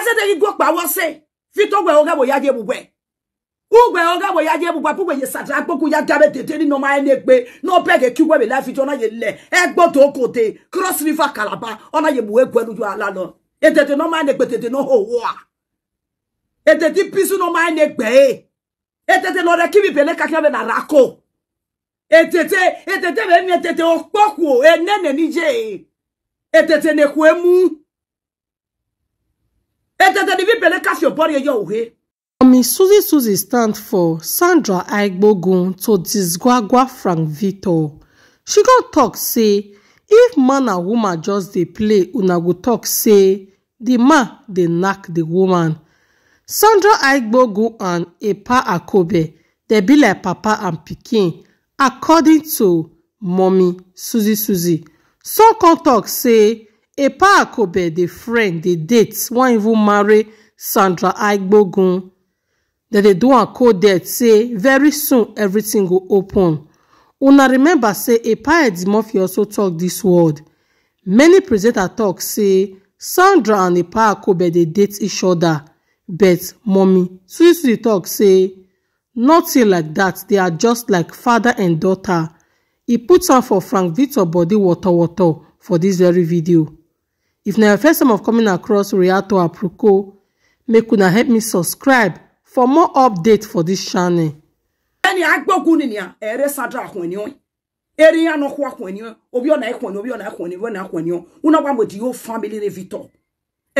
asete gi gokpa wose fito gwe oga bo yaje bugwe ugwe oga bo yaje bugwa pugwe ye satra gboku ya gabe tete ni no ma ene gbe no pege kiwe be la fito na ye le egbo to kote cross river kalaba ona ye buwe gwe luju ala lo etete no ma ene gbe tete no ho wa etete pisu no ma ene gbe etete no re kibi pele kakia be na rako etete etete be mi etete okpoku enene nije etete ne kwemu Ms. Susie Susie stands for Sandra Aigbogun to disgwagwa Frank Vito. She go talk say, if man and woman just dey play, una go talk say, the man dey knock the woman. Sandra Aigbogun and Epa Akobe, they be like papa and pikin, according to mommy Susie Susie. Some come talk say, epa akobe dey friend dey date wan even marry sandra aigbogun dem dey do am cold death say very soon everything go open una remember say epa edimofie also talk this word many presenter talk say sandra and epa akobe dey date each other. but mommy sweetly talk say nothing like that. they are just like father and daughter e put am for frank victor body water water for this very video if na your first time of coming across reactor aproko make una help me subscribe for more update for this channel Any agbógun ni ya ere sadra àkùn ènìyàn eré yẹn anọkọ àkùn ènìyàn obi ọ̀nà ẹ̀kùn ènìyàn obi ona ẹ̀kùn ènìyàn obi ona ẹ̀kùn ènìyàn wọn náà wà mọ̀ di yóò family rẹ victor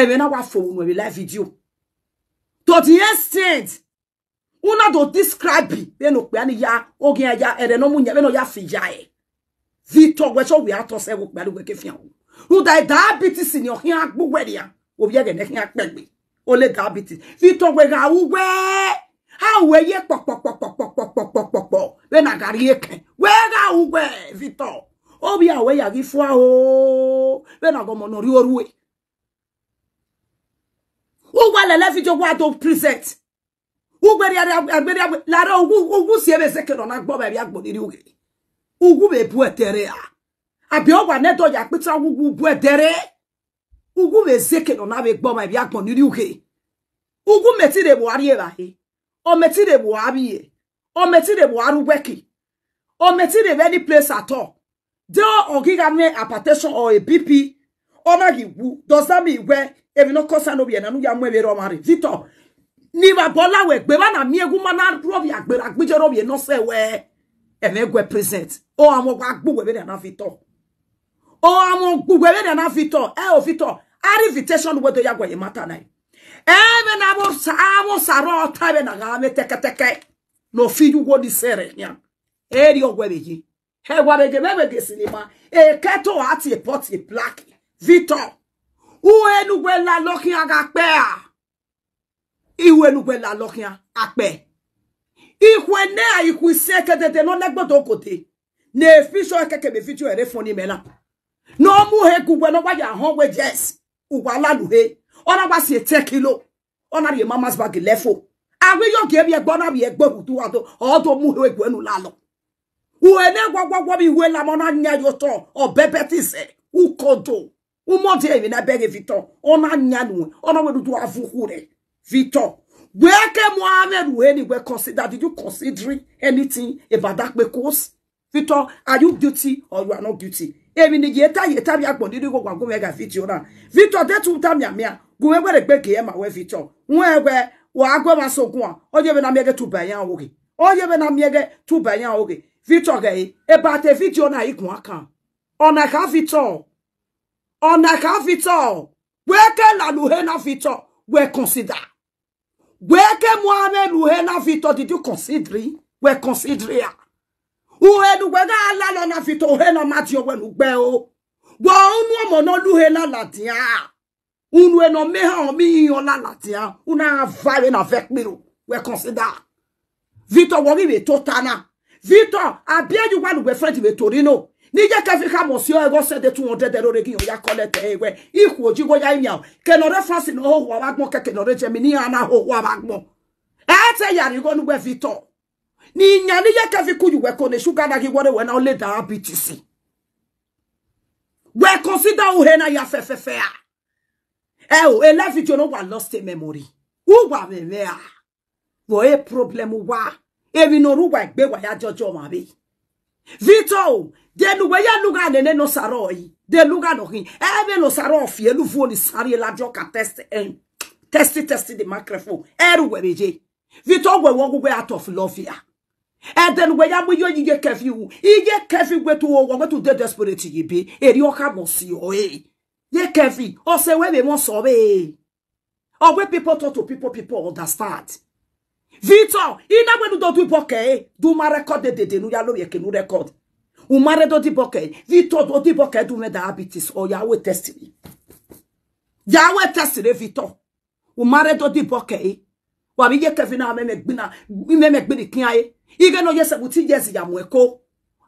ẹ̀rẹ̀ náà wà fòun ẹ̀rẹ̀ live video to the extent wọn náà tó describe bẹ́ẹ̀ nọ pé ẹni ya ogun ẹ̀yà ẹ̀rẹ̀ náà mú yẹn bẹ́ẹ̀ náà yà fi ya ẹ̀ victor wẹ́ẹ́ sọ wíyà tọ́ sẹ́wọ́ pẹ̀lú wẹ́ẹ́ kẹfìàn o udai diabetes ni ohin agbuweria obiege ne hin apegbe ole diabetes vitogwe ga uwe ha we ye popopopopopopopopopopopop le na gari eke we ga uwe vito obi awe ya gi fua o we na go mono ri oruwe ugwa lele fito gwa to present ugberi agberi agberi lara ogu ogu si ebe sekero na gbo be bi agbo diri uge ugu be bu etere a abi o wa ya pita wugu bu edere ugu be zeke no na be gbo ma bi agbon ni uke ugu meti de buhari e ba o meti de buhari e o meti de buhari weki o meti de any place at all de o giga me application or a bp ona gi wu does that mean where if no concern no be na nu ya mu e ro mari victor ni ba bola we gbe ba na mi egu ma na ro bi agbera agbejoro bi no se we e me go present o amogwa wa gbo we be na victor o amu amongugwele na na fito e o fito ari invitation wedo ya gwaye mata nai ebe na bo sa bo saro tabe na ga me teke teke no fi ju go di sere nya eri ogwebeji he gwabeje mebege cinema e keto ati e pot e black Victor uwe nugwe la lokin aga pe a iwe nugwe la lokin ape ikwe ne ikwe se kedete no legbodo kote ne fisho keke be fitu ere foni mela na ọmụ ha egwugwe na ọgwa ya ahụ ọgwe jes ugwa alaluhe ọ na-agbasi ete kilo ọ narị mamas bag lefo agwa ihe oge ebe egbe ọ narị egbe butu ado ọdụ mụ ha egwu enu lalụ uwe na-egwagwagwọ m iwe lamọ na anya ya ụtọ ọbebetise ukodo ụmọdụ eyi na ebe gị vitọ ọ na-anya n'uwe ọ na-werudu avụkwure vitọ where came Mohammed Ruheni were consider? Did you consider anything about that? Because, Victor, are you guilty or you are not guilty? èmi nìyí táyé tábí àpọ̀ndínlẹ̀ gbogbo àgọ́ mẹ́ga fìtì ọ̀nà victor dẹ́tù tàmì àmì à gùn ẹgbẹ́ rẹ̀ pé kì í ẹ̀ máa wẹ́ victor wọn ẹgbẹ́ wà á gbọ́ máa sọ̀kun à ọjọ́ bẹ́ẹ̀ náà miẹ́gẹ́ tù bẹ̀yà òkè ọjọ́ bẹ́ẹ̀ náà miẹ́gẹ́ tù bẹ̀yà òkè victor gẹ̀ yìí ẹ̀bà tẹ victor ọ̀nà ikùn akàn ọ̀nà ká victor ọ̀nà ká victor wẹ́ẹ́kẹ́ làlùhẹ́ náà victor wẹ́ẹ́ consider wẹ́ẹ́kẹ́ muhammed lùhẹ́ na victor did you consider wẹ́ẹ́ consider yà uhenugbe ga ala lọ na fito uhe na mati owenugbe o gwa unu ọmọ na luhe la latia unu eno meha omi iyo la latia una vare na vekmiru we consider Victor wori we totana Victor abieju wa lugbe friend we Torino nije ke fi ka mosi o ego se de 200 euro re ki yo ya collect ewe iku ojigo ya imiao ke no reference no ho wa gbo ke ke no re jemi ni ana ho wa gbo e te ya ri go nugbe Victor ni nyani ye kafi kuju we kone sugar na ki wore we na ole diabetes we consider uhe na ya fe fe fe a e o elefi ti no wa lost memory u wa me a wo e problem wa ebi no ru wa gbe wa ya jojo ma bi Victor de nu we ya luga nene no saro yi de luga no hin ebe no saro ofie lu fu ni sare lajo ka test en eh, testi testi de microphone eru we beje Victor we wo gbe out of love here And then when you with you get curfew, you get curfew where to want to de desperate you be. And you come on see you, eh? You curfew. Or say where they want so, Or where people talk to people, people understand. Victor, ina wenu do tu boke, eh? Do ma record the day de nu ya lo ye ke nu record. Umare do di boke, Victor do di boke do me da habitis or Yahweh testimony. Yahweh testimony, Victor. Umare do di boke, eh? Wabi ye kevina me me gbina, me me gbini kiaye. Ige no yese buti yezi ya mweko.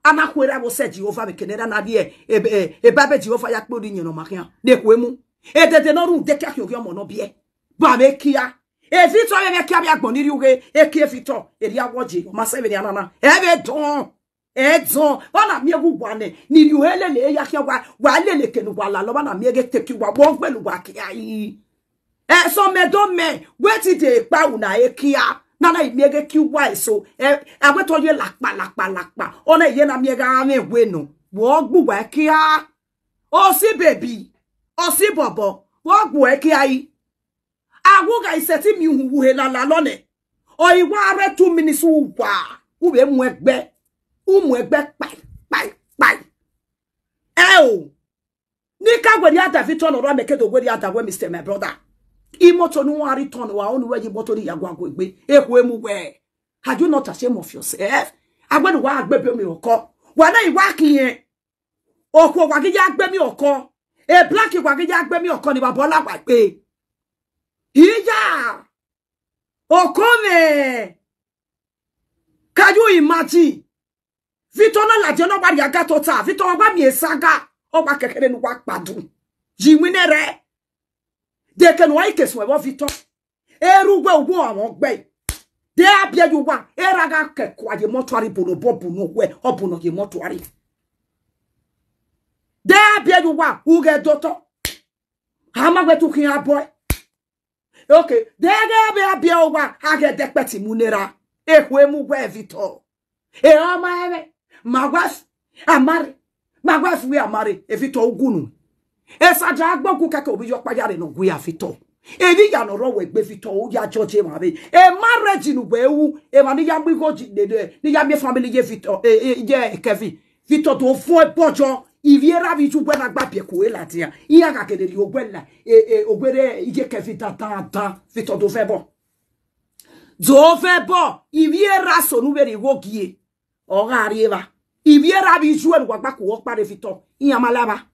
Ana kwera wo se Jehovah me kenera na die e e, e babe Jehovah ya kpo di nyeno makia. De kwemu. E de no ru de kia kyo mo no bie. Ba e me kia. E fi to me kia bia gbon ri uge. E kia fi E ri awoje. Ma se be ni anana. E don. E don. wana na mi egu wane. Ni ri uhelele e ya kia wa. Wa lele kenu wa la lo wa na mi ege teki wa. Wo gbelu wa kia yi. E so me don me. Weti de pa una e kia nana imiege ki waiso eh, awe to ye lakpa lakpa lakpa ona ye na miege ame weno wo gbu wa ki a o si baby o si bobo wo gbu e ki ai awu ga ise mi hu he la la lone o iwa are 2 minutes u wa u be mu egbe u mu egbe pai pai pai e o ni ka gwe ni adavi ton oro meke to gwe ni adagwe mr my brother Imoto no wari ton wa onu weji boto ni yagwago igbe. Eku emu we. had you not ashamed of yourself? Agbenu wa agbebe mi oko. Wa na iwa kiyen. Oko wa gije agbe mi oko. E black wa gije agbe mi oko ni baba la wa pe. Iya. Oko me. Can you imagine? Vito na laje no bari aga tota. Vito wa mi esaga. Oba kekere nu wa padun. Jiwinere dekenu wa ike suwe wa vitɔ erugbe ugbo àwọn gbẹ de abia ju wa eraga kẹkọ aye mọtuari bono bọ bono wẹ ọbùnà ye mọtuari de abia ju wa uge dọtọ amagbetu kí n abọ ok dege abia abia wa agedekpẹti munera ehu emu gbẹ vitɔ eya ọma ẹrẹ magwafi amari magwafi wi amari evitɔ ugunu esaja agbogun keke obi yo payare no gwe afito ebi ya no rowe gbe fito o ya church ma be e marriage nu be wu e ma ni ya gbe go de de ni ya mi family ye fito e je e, kevi fito to fun e pojo iviera vi tu bwana gba pie ko elati ya iya ka kede ri ogbela e e ogbere ije kevi ta ta ta fito do fe bo do fe bo iviera so nu be ri wo gie o ga rieva iviera vi ju en gba ko o pare fito iya malaba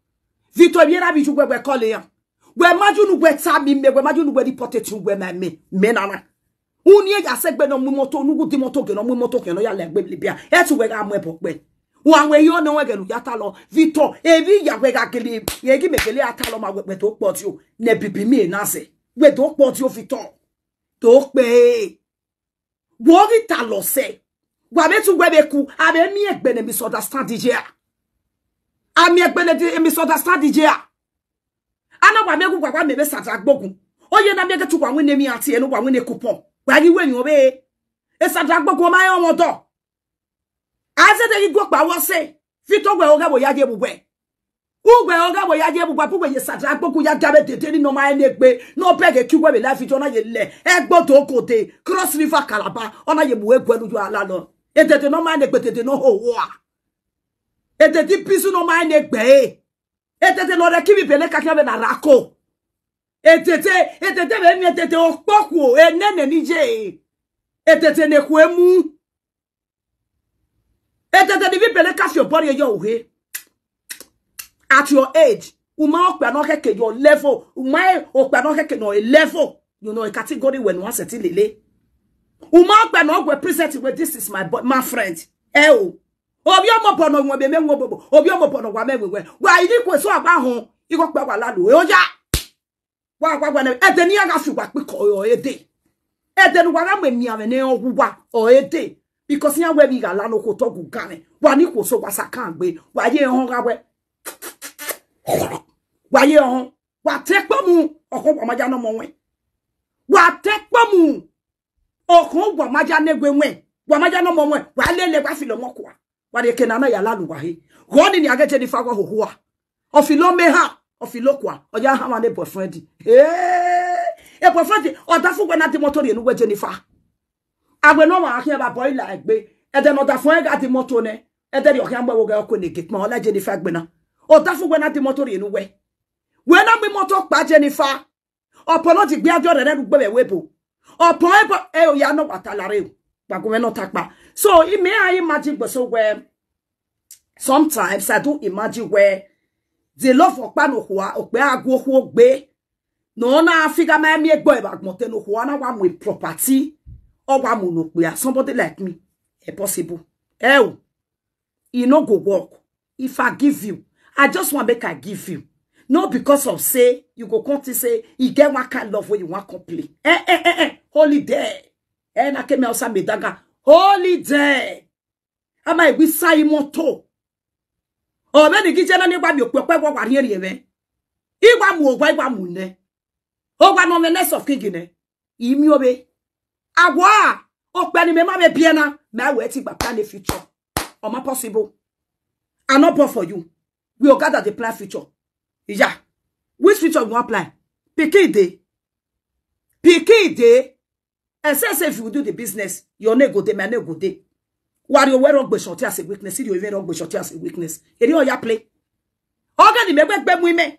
Victor biera bi jugwe gwe kole yan. Gwe maju nu gwe tabi me, gwe maju nu gwe deporte ti gwe me me. Me nana. Uni e ya sek gbe no mu moto, nugu di moto ge no mu moto ge no ya le gbe libia. E tu gwe ga mu e po gbe. Wa we yo no we ge lu yata lo. Victor, e bi ya gwe ga gele, e gi me gele ata lo ma gwe to po ti Ne bibi mi e na nase Gwe to po ti o Victor. To pe. Wo ri se. Wa me tu gwe be ku, abe mi e gbe ne misunderstand je ami egbele di emi soda strategy a ana wa megun kwa kwa mebe sadra gbogun oye na mege tukwa nwene mi ati enu kwa nwene kupon wa ni we yan be e sadra gbogun ma yan won do aze de igbo pa wo se fito gbe oga bo yaje bugbe ugbe oga bo yaje bugbe pugbe ye sadra gbogun ya gabe dede ni no ma ene pe no bege kiwe be la fito na ye le egbo to kote cross river kalaba ona ye buwe gwe nuju ala lo e dede no ma ene pe dede no ho wa etete pisu no mai ne gbe etete lo re kibi pele kakina be na rako etete etete be mi etete opoku o enene nije etete ne ku emu etete di bi pele kasi obori eyo at your age uma ope na keke your level uma ope na keke no e level you know a e category when one setting lele uma ope na ogwe present with this is my my friend eh oh obi ọmọ bọ̀nà ìwọ̀n mẹ́mẹ́ wọn bọ̀bọ̀ obi ọmọ bọ̀nà wà mẹ́wẹ̀wẹ̀ wà ìdí kò sọ àgbà hàn ikọ̀ pẹ́ wà lálù ó yá wà wà wà ẹ̀dẹ̀ ní yàrá fi wà pé kọ̀ ọ̀ ẹ̀dẹ̀ ẹ̀dẹ̀ ni wà rà mọ̀ ènìyàn ní ọ̀hún wà ọ̀ ẹ̀dẹ̀ ikọ̀ sí yàwẹ̀ bíi gàlá ló kò tọ́gù gan wà ní kò sọ wà sàkàǹgbé wà yé ẹ̀hán ráwẹ́ wà yé ẹ̀hán wà tẹ́pẹ́ mu ọ̀kan wà májá náà mọ̀ wẹ̀ wà tẹ́pẹ́ mu ọ̀kan wà májá nẹ́gbẹ̀ wẹ̀ wà májá náà mọ̀ wẹ̀ wà lélẹ̀ wà fìlẹ̀ mọ́kùwà wade kena na yala wahi. woni ni agete ni fagwa hohoa ofilo meha ofilo kwa oya ha wane boyfriend eh e boyfriend odafu gwe na ti moto re nuwe Jennifer agbe no ma akin ba boy la egbe e de no da fun ne e de ri okin agbe wo ga ne gate ola Jennifer gbe na odafu gwe na ti moto re nuwe we na mi moto kwa Jennifer opolo ti gbe ajo re re rugbe we bo opon e, e o ya no watalare o gbagwe no tapa So may I imagine, but so where sometimes I do imagine where the love of Panohua, Okbeago, Okbe, no na figure my me boy back Monteno, Huana, one with property, or one monopoly, somebody like me. Impossible. Hell, you no go work. If I give you, I just want make I give you. Not because of say, you go come to say, you get one kind of love when you want complete. Eh, eh, eh, eh, holy day. Eh, na kemi outside me daga holy day ama igbi sai moto o me ni kije na ni gba bi opepe gwa wari ere me igba mu ogwa igba mu ne o gba no me next of king ne imi obe agwa ope ni me ma me bie na me we ti gba plan future o ma possible i'm not born for you we will gather the plan future yeah which future you apply pikin dey pikin dey And say, say if you do the business, your name go day, my name go day. While wear wearing a shot as a weakness, see you even wrong shot as a weakness. Here you are, play. you make me back bem women.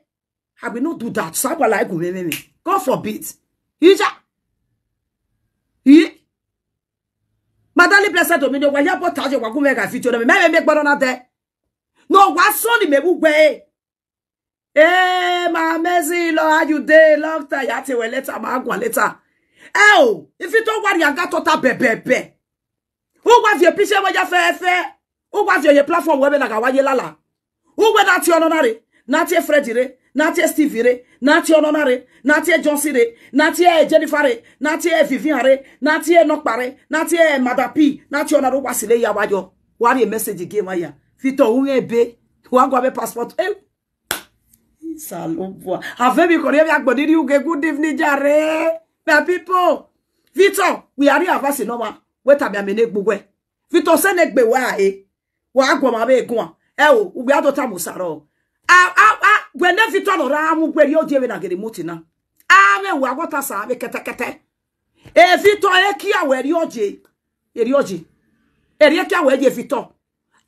I will not do that. So I will like women. God forbid. You just. Madali blessed Dominion, why eh, you bought Taja Wagume Gafito, and maybe make Barona there. No, what's only me way? Eh, my messy, Lord, you day, long time, Yati, well, Let's my a letter. oh! if you don't worry, I got tota bebebe. Who was your piece where you fair fair? Who platform where like awaye lala? Who were that your honorary? Not your Freddy Ray, not your Stevie n'a not your honorary, not your John C. Ray, not your Jennifer Ray, not your Mada P, not your Wasile What a message you gave Fito, who may be? Who are going passport? Eh? Have a good evening, Jare? my people Victor we are here verse normal weta bia mene gbugwe Victor se ne gbe wa e wa agwo ma be gun e o ugbe adota musaro a a a gwene Victor no ra mu gbe yo die na gere moti na a me wa agota sa be kete kete e Victor e ki a weri oje eri oje eri ki a weri Victor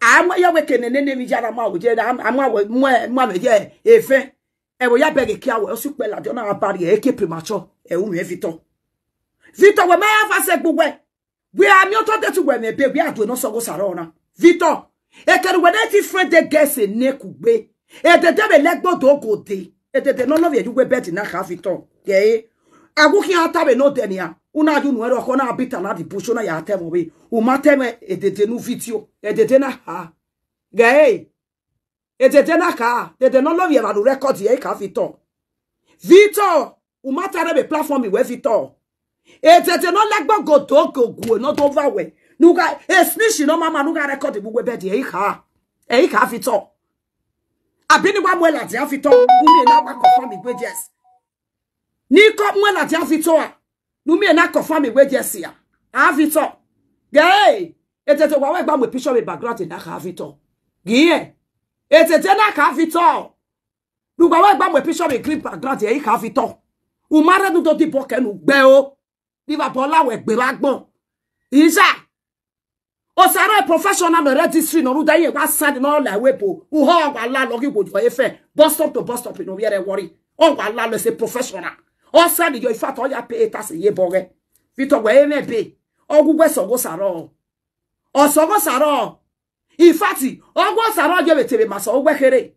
a mo ye we kenene ne mi jara ma oje a mo mo mo me je efe ewo ya bere kia wo osu pe lajo na abari e ke premature e wu mi Victor Victor we ma fa se gbugwe we are o to de tu we me be we adu no so go sara ona Victor e keru we dey friend dey guess e ne kugbe e de de be legbodo go de e de de no no we ju we bet na ka Victor ye agukin ata be no denia una ju nu ero ko na bita na di busho na ya temo we o ma temo e de de nu video e de de na ha ge etete na ka tete no love yera do record ye ka Victor Victor umatare be platform we Victor etete no legbo godo gogu no not va we nuka e snitch no mama nuka record bugwe be de e ka e ka Victor abi ni wa mo lati a Victor umi e na wa confirm we yes ni ko mo lati a Victor umi e na confirm we yes ya a Victor gay etete wa we gba mo picture be background e na ka Victor giye etete na ka fitọ lugba wa gba mo picture me clip grant e ka fitọ u mare du to ti bo kenu gbe o liverpool lawe gbe lagbon isa o sara professional no registry no ruda ye wa send no la wepo u ho wa la lo ki bo e fe bus stop to bus stop no yere worry o wa la lo se professional o send yo ifa to ya pay ta se ye boge fitọ gbe e me be ogugwe sogo sara o osogo sara o ifati ogwo saro je betere maso ogbekere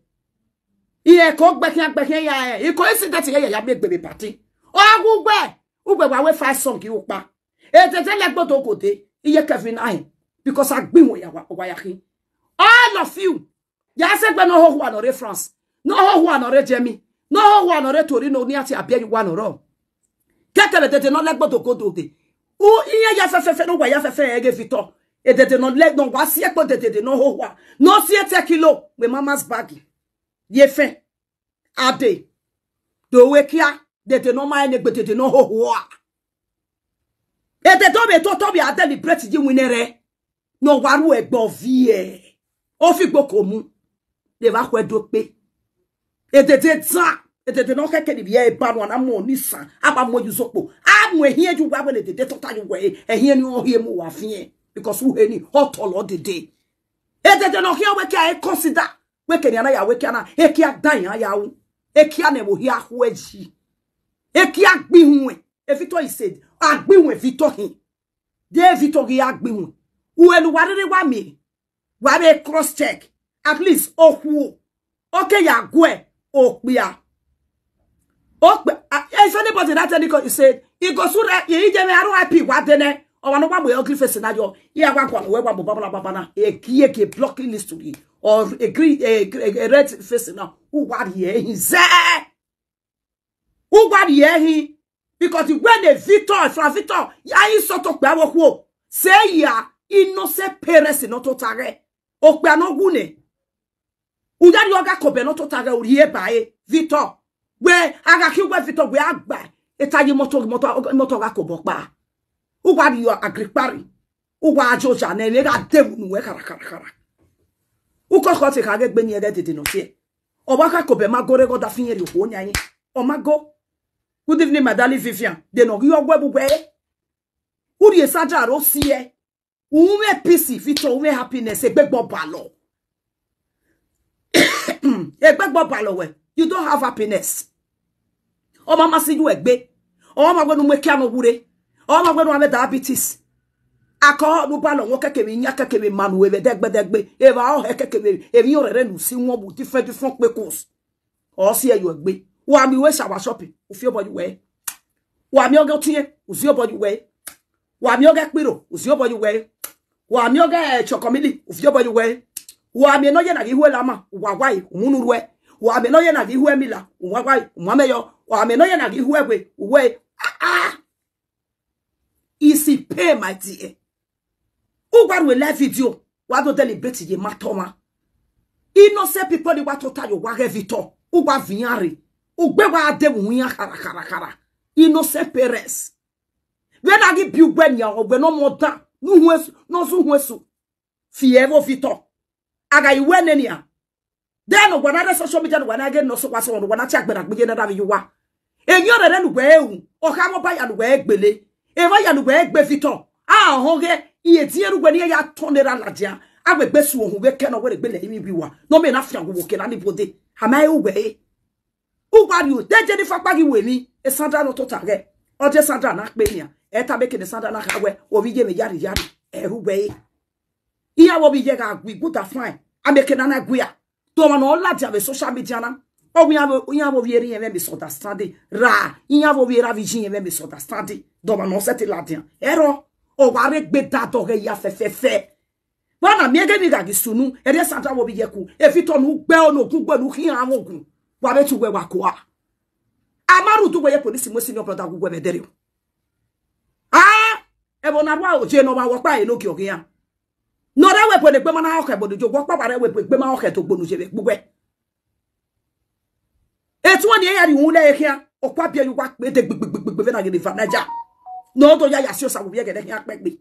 iye ko gbekian gbekian ya e iko isi dati ye ya megbebe party ogwo gbe ugbe wa we five song ki upa etete legbo to kote iye kevin ahin because agbin wo ya wa ya kin all of you ya se gbe no ho wa no re france no ho wa no re jemi no ho wa no re tori na ni ati abie wa no ro kekele tete no legbo to kote o iye ya fefe fe no wa ya fefe ege victor etete no leg no wa sie de tete no ho wa no sie te kilo me mama's bag ye fe ade do we kia tete no ma ene tete no ho wa etete to be to to be ade li preti winere no waru egbo vi e o fi gboko mu le va ko do pe etete ta de no keke ni bi e ba no mo ni san apa mo ju sopo a mo ehien ju wa we le de tota ta ju e ehien ni o hie mu wa because who any hot all the day e de de no here we can consider we can na ya we can na e kia dan ya ya wo e kia na mo hia ho aji e kia gbi hu e e fito i said agbi hu e fito hin de fito ki agbi hu u elu warere wa mi wa be cross check at least oku oh, okay ya go e opia okpe if anybody that any you said it goes so that you get me i don't happy what then owano gba boy ugly face na yo ye akwa kwa we gba bo babala babana e kie ke blocking list to or a green a red face na who what ye he say who what ye he because when the victor from victor ya yi so to pe awoku o say ya innocent parents no to tare o pe anogun ne ujari oga ko be no to tare ori e bae victor we aga ki we victor we agba etaye moto moto moto ga ko bo pa Ugwari yo agripari. Ugwa ajoja ne lega devu nuwe karakarakara. Uko kote kage gbeni ede de denonsie. Obaka kobe magore go da finyeri uko nyanyi. Omago. Good evening, Madali Vivian. Denon yo gwebugwe. Uri esaja ro siye. Ume pisi fito ume happiness egbe gboba lo. Egbe gboba lo we. You don't have happiness. O mama si you egbe. O mama gwe numwe kia no wure ọmọ gbẹdun amẹ diabetes akọ nuba lọ wọn kẹkẹrẹ nya kẹkẹrẹ manu ewé dẹgbẹdẹgbẹ eva ọhẹ kẹkẹrẹ èmi yóò rẹrẹ nù sí wọn bù different different pickles ọsí ẹyọ ẹgbẹ wà mí wẹ ṣàwà ṣọpì òfin ọbọ yìí wẹ wà mí ọgẹ tiẹ òsì ọbọ yìí wẹ wà mí ọgẹ pérò òsì ọbọ yìí wẹ wà mí ọgẹ ẹtsọkọmílì eh, òfin ọbọ yìí wẹ wà mí ẹnọyẹ nàgí ihu ẹlámà wà wáyé òmùnú rẹ wà mí ẹnọyẹ nàgí ihu ẹmìlà wà wáyé òmùamẹyọ wà mí ẹnọyẹ nàgí ihu ẹgbẹ òwẹ ah ah. Easy pay, my dear. Ugbaru we live video. Wa do deliberate ye matoma. Innocent people ni wa to tayo wa revito. Ugba vinyari. Ugbe wa ade wunya kara kara kara. Innocent parents. When I give you when ya ogbe no more da. Nu huesu. No su huesu. Fievo vito. Aga iwe nenia. Then ogwanare social media ogwanage no so kwaso ogwanachi agbera gbege na da yuwa. Enyo rere nugwe ewu. Oka mo ba ya nugwe egbele eva ya nugbe e ekbe vito a honge iye ti erugbe ni e ya tonera lajia agbegbe su ohun we keno we gbe imi biwa no me na fi agwo na ni bode ama e ugbe e ugba ri o ni fapagi we ni e sandra no to tare oje sandra na pe ni e ta be ni sandra na ka we obi je me yari yari e ugbe e iya wo bi ga gwi good afine ameke na na gwi a to ma no lajia be social media na Oh, we have we have over here même misunderstanding. Ra, we have over here vigin même misunderstanding. Dans ma non latin. Ero, o wa re gbe ta to ke oh, ya eh, fe fe fe. Bana mi ege ni ga gisunu, e de santa wo bi yeku. E fi to nu gbe onu oh, ogun gbe nu ki an ogun. Wa be tu we wa ko a. Amaru tu boye police mo senior brother gugu be dere. Ah, e bona wa o je no ba wo pa e loki okin ya. No da eh, eh, we po de gbe ma na o ke bodojo, wo pa ba re we gbe ma o ke to gbonu se be gugu etu wani eya ri wule ehia okwa bia yuwa pete gbegbegbe na gede vanaja no to ya yasi osa wo ye gede hia pegbe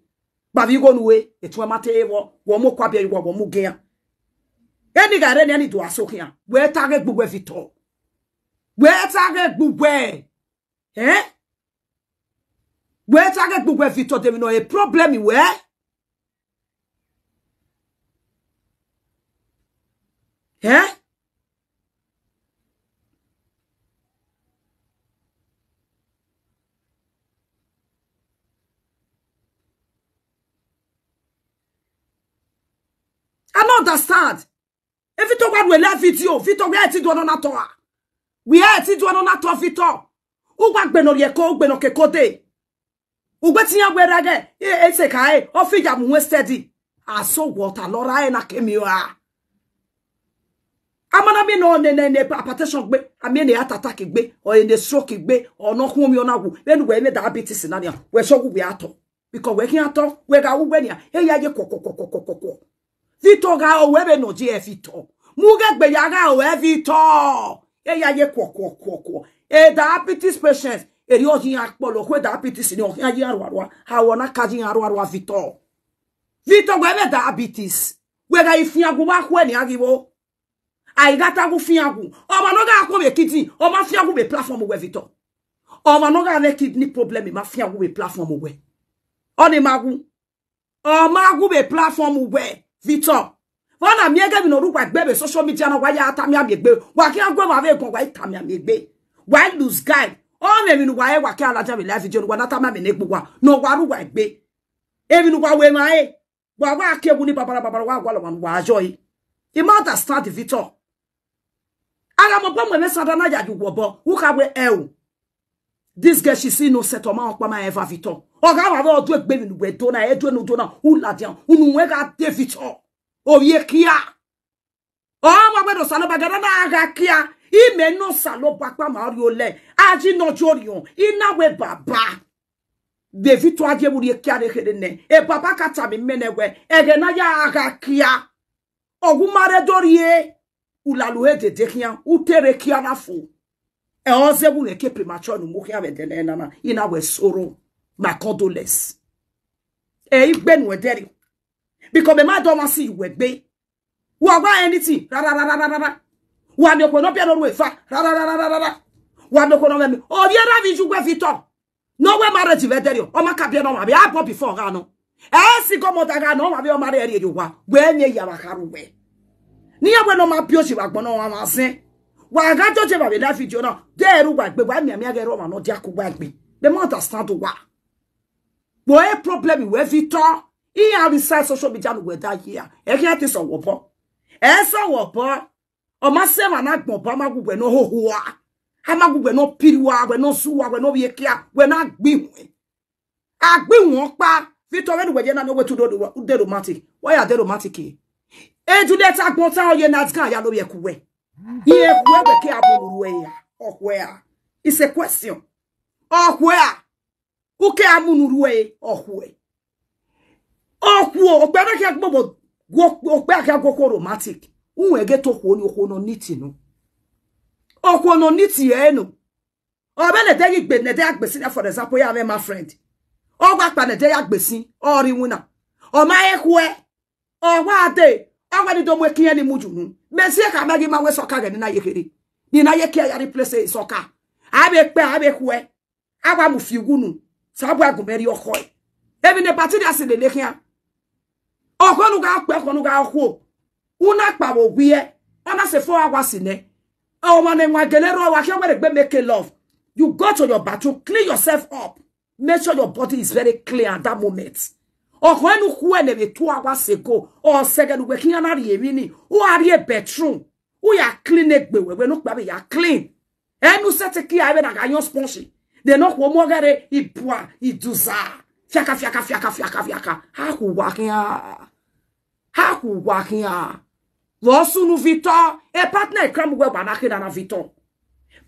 ba vi go nuwe etu ma te ewo wo mo kwa bia yuwa wo mo gen eni ga re ni ani do aso hia we ta ge gbugbe fito we ta ge gbugbe eh we ta ge gbugbe fito de mi no e problem we eh understand? Evito gwa we la video, vito we ti do na to. We ti do na to vito. Ugba gbeno ye ko gbeno ke kode. Ugba ti we rage, e se kai, o fi jam we steady. water e na kemi wa. Amana mi no ne ne ne apatation gbe, ami ne atata ke gbe, o ne stroke gbe, mi ona wu. we ne diabetes na We so wu we ato. Because we kin ato, we ga wu we ni. E ya je Vito litoga owebe no je fito muga gbeyaga vito, to eya ye kwo kwo kwo kwo e diabetes patients eri oji yan polo kwe diabetes ni oji yan arwarwa awona kaji yan arwarwa fito fito gwebe diabetes wega ifiagu wa kwe ni agibo aigata gu fiagu oba no ga ko be kiti oba fiagu be platform we vito, oba no ga ne kidney problem ma fiagu be platform we oni magu o magu be platform we Victor wana miege mi noru kwa gbebe social media na waya atami amegbe wa kia gwe ma veko wa itamia miegbe wa lose guy one mi nuwa e wa kia alaja mi live video wa natamia mi negbu wa no wa ru wa egbe e mi nuwa we ma e wa wa kia wuni babara babara wa gwala wanu wa ajo e ma must understand Victor ara mo gbo me sada na ya ju wo bo wo ka we e o this girl she see no settlement on ma Eva Victor oga wa bo tu egbe mi lugbe to na e tu enu na u latian unu we ga te fito o ye kia o ma gbe do salo bagara na ga kia ime no salo papa ma ori ole aji no jorion ina we baba de fito aje buri e kia de kede e papa kata mi menegwe e ge ya ga kia ogumare dorie ulalu e de de kia u tere kia na fu e on se bu le ke premature no mo kia be de na na ina we soro my condolence Eh, ẹ̀yin gbẹ̀nu ẹ̀dẹ́rì because bẹ́ẹ̀ má dán wọn sí ìwẹ̀ gbé wọ́n wá anything rárá rárá rárá wọ́n àmì òpó náà bí ẹ̀rọ ìfà rárá rárá rárá wọ́n àmì òpó náà mẹ́mi òbí ẹ̀rọ àfi ju gbẹ̀fi tọ̀ nowhere marriage ẹ̀dẹ́rì ọmọ kàbí ẹ̀rọ àbí àbọ̀ before I know. Eh, ọ̀gá náà ẹ̀ẹ́sì kọ́mọ̀tà gánà ọmọ àbí ọmọ rẹ̀ èrè wa wẹ́ẹ́ ní ìyàwó àkàrò wẹ́ẹ́ níyàwó ẹ̀nà máa bí òṣèlú àgbọ̀nà wọn máa sín wàhálà tó ṣe bàbá dáfídì náà dẹ́ẹ̀rù gbàgbé wàá mìíràn mìíràn ẹ̀rọ màá náà dí àkógbàgbé they must understand why wo e problem we fi ton i a research social media no we da here e ke ti so wo po e so wo po o ma se ma na gbon po ma gugwe no hohoa ha ma gugwe no piriwa we no suwa we no bi ekia we na gbihun agbihun pa Victor when we na no we to do the romantic why are they romantic e do let agbon ta oye na kan ya no ye We. ye kuwe be ke aburu we ya where? it's a question Oh where? uke amunurue ohwe okwo ogbe ke gbogbo ogbe ke gbogbo romantic unwe ge to ko ni oko no nitinu oko no niti enu obele te gbe ne te agbesin for example ya me my friend ogba pa ne te agbesin ori wuna o ma ekwe ogba ade ogba ni do mo e kiyan ni mujunu me se ka magi ma we soka ge ni na yekere ni na yeke ya replace e soka abe pe abe kwe agba mu figunu sabu agumeri okoi ebi ne patini asilele kia okonu ga akpe okonu ga akwo una kpa wo wie ona se fo agwa sine o ma ne nwa gelero wa kia were gbe make love you go to your bathroom clean yourself up make sure your body is very clear at that moment okonu kuwe ne be tu agwa seko o sege nu gbe kia na ri ewi ni o ari e bedroom o ya clean egbe wewe nu pa ya clean enu se te kia ebe na ga yon sponge They no kuomogere ipua iduza. Fiaka fiaka fiaka fiaka fiaka. Ha ku wakin ya. Ha ku wakin ya. Losunu Victor. E partner ikramu gwe banakina na vito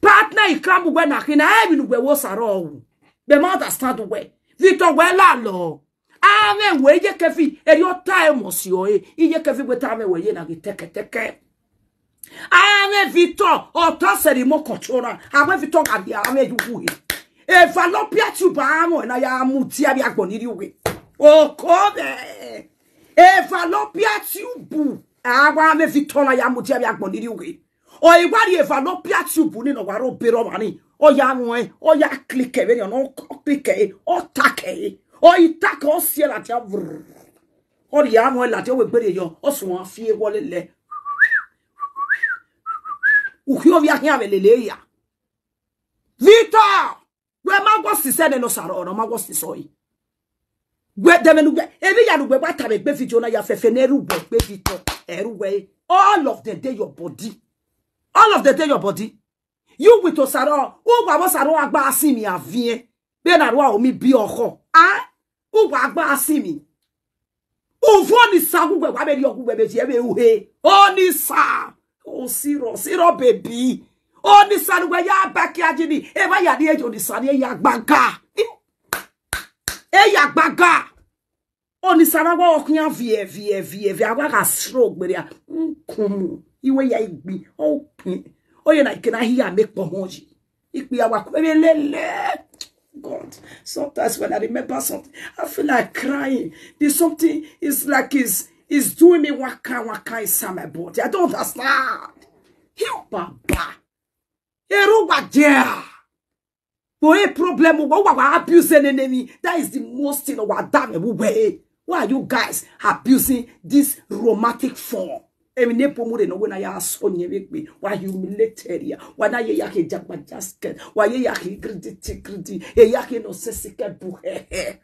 Partner ikramu gwe nakina. Ebi nugwe wo saro. Be ma understand we. Victor gwe la lo. Ame we ye kefi. E yo ta emosio e. je e. kefi gwe ta ame we ye na ge teke teke. Ame Victor. Ota serimo controller. Ame Victor gabi. Ame yuhu he evalopia tubamo na ya mutia bia gboniri we okobe evalopia tubu agwa me vitona ya mutia bia gboniri we o iwari evalopia tubu ni no waro bero mani o ya nwe o ya click e no click e o take o itak o sie lati avr o ya nwe lati o gbere yo o sun afie wole le ukiovia hiave leleya Victor! gwe ma gwo sise ne no saro no ma gwo siso yi gwe de menu gwe ebi ya nu gwe gwa tabe gbe fi jona ya fefe ne ru gwe gbe fi eru we all of the day your body all of the day your body you with osaro o oh, wa oh, bo saro oh, agba asimi avien be na ru omi bi oko ah o wa agba asimi Ovo ni sa gugwe wa be ri ogugwe be ti e be uhe. O ni sa. O siro siro baby onisaniwe ya abaki ajini eba ya ni ejo onisani eya gbaga eya gbaga onisanawa okunya vie vie vie vie agwa ka sro gberia nkumu iwe ya igbi opi oye na ikena hiya me pomoji ikpi awa Lele. God. Sometimes when I remember something, I feel like crying. There's something is like is is doing me waka waka inside my body. I don't understand. Help, Baba. Ero e wa there. For a problem, we wa abusing an enemy. That is the most thing wa damn way. Why are you guys abusing this romantic form? Emine pomure no wena ya sonye wekwe. Wa humiliated ya. Wa na ye yake jakwa jasket. Wa ye yake gridi tigridi. Ye yake no sesike buhehe.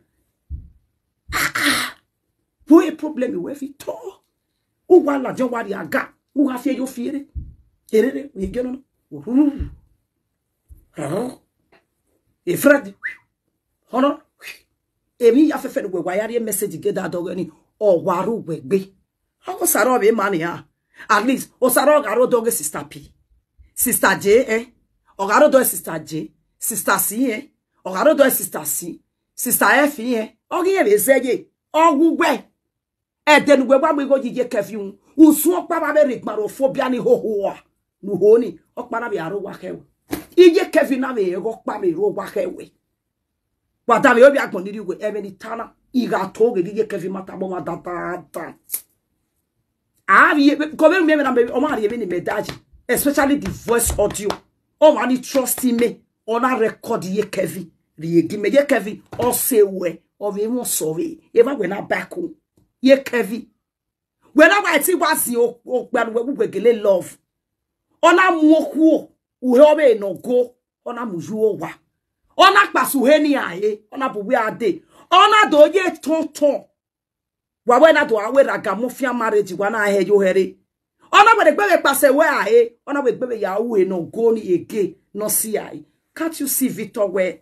Ah ah. Wo e problemi wefi to. U wala jen wari aga. U hafye yo fiere. Erere. Uye genono. Ururu. efred họrọ èmi yà fẹ́fẹ́ gbogbo ẹ̀wà yàrá mẹ́sẹ̀gì gẹ́dà àdọ́gẹ́ ni ọ̀wàrú gbẹ̀gbẹ́ àwọn sàrọ̀ mi mà ha at least ó sàrọ̀ ọ̀gáró sista p sista j ẹ eh? ọ̀gáró sista j sista c ẹ eh? ọ̀gáró sista c sista f ẹ ọ̀gẹ́ yẹn ezeye ọ̀gwụgwẹ iye kevina me ego kpa me ro wa hewe wata me obi akpon didi go ebe ni tana iga toge iye kevin mata bo mata ta ta ari ko be me na be o ma ri be ni especially the voice audio o ma trust me ona record iye kevin ri egi me iye kevin o se we o be won so we e na back o iye kevin we na wa e ti wa si o pe anu we gele love ona mu okuo uhe ome no go ona muju owa ona kpasu he ni aye ona buwe ade ona do onye tonton wa we na do awe raga mo fia marriage gwa na he yo here ona we gbebe pase we aye ona we gbebe ya uhe no go ni ege no si aye can't you see Victor where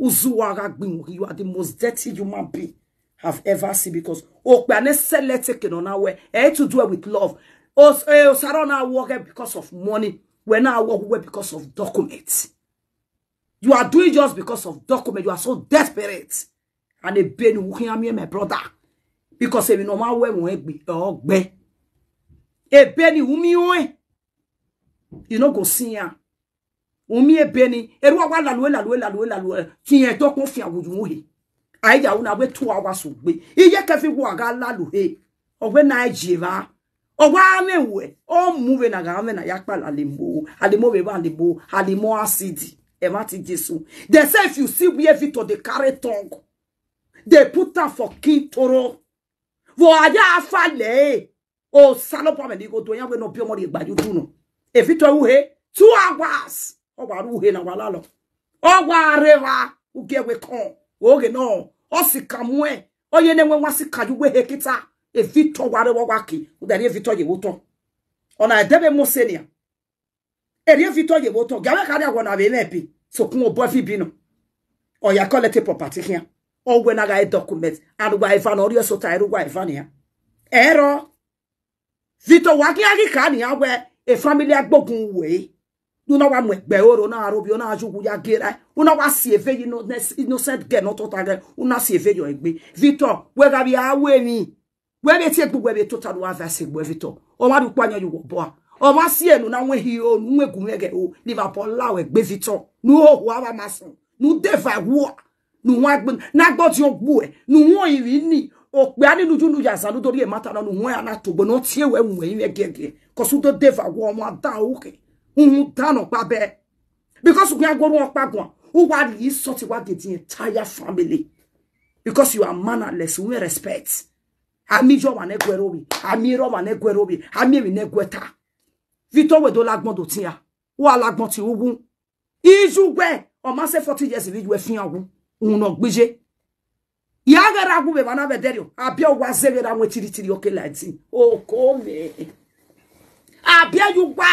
uzuwaga gbin you are the most dirty human being have ever seen because okpane select taken on our way eh, to do it with love eh, osaro now work because of money We're not walk away because of documents. You are doing just because of documents. You are so desperate. And a ben who hear me, my brother. Because if you know my way, we be dog be. A benny who me? You know go see ya. Umi a benny. E wa wa la lue la lue la lue la lue. Tiye to kon fia wuju muhi. Aija una we two hours ugbe. Iye kefi waga la lue. Owe na ejiva ogwame we o muve na game na yakpal alimbo alimo we ba alimbo alimo acid emati jesu they say if you see where Victor they carry tongue they put am for king toro wo aya afale o salopa me go do yan we no bi omo re gbaju tunu e Victor uhe two hours o wa uhe na walalo. lo o wa reva uge we kon oge no o sikamwe oye ne we wa sikaju we hekita eviton ware wawaki udari eviton yewoton ona edebe mosenia eri eviton yewoton gawe kari agwona be lepi so kun obo fi bino o ya collect property here o we na ga document arugwa na orio sota ta arugwa ifa ni ero vito waki aki ka ni awe e family agbogun we una wa mu egbe oro na arobi ona ajugu ya gera una wa si eveyi no innocent girl no total una si eveyi egbe vito we ga bi awe ni gwebe tie gbu gwebe total wa verse gwebe to o ma du kwanya yu wo boa o ma si enu na nwe hi o nwe gun ege o oh, liverpool lawe gbe victor nu o wa ba masun nu deva wo nu wa gbe na gbo ti o gbu e nu won iri ni o pe ani nuju nu ya sanu tori e mata na nu won e ana to gbo e e na ti We nwe yin egege ko su do deva wo mo da oke hun ta no pa be because we are going to pa gun o wa ri so ti wa the entire family because you are mannerless we respect amijɔ wa nɛgwɛrɛ bi amirɔ wa nɛgwɛrɛ bi amiri ta. victor wedo lagbɔn do tia wa lagbɔn ti ogun izu gbɛ ɔma se forty years ni ju ɛfin agun ŋunɔ gbije yagara agun bɛ bana bɛ dɛri o abia wa zɛgɛra ŋun tiritiri ɔkɛ la ti o ko mɛ abia yu gba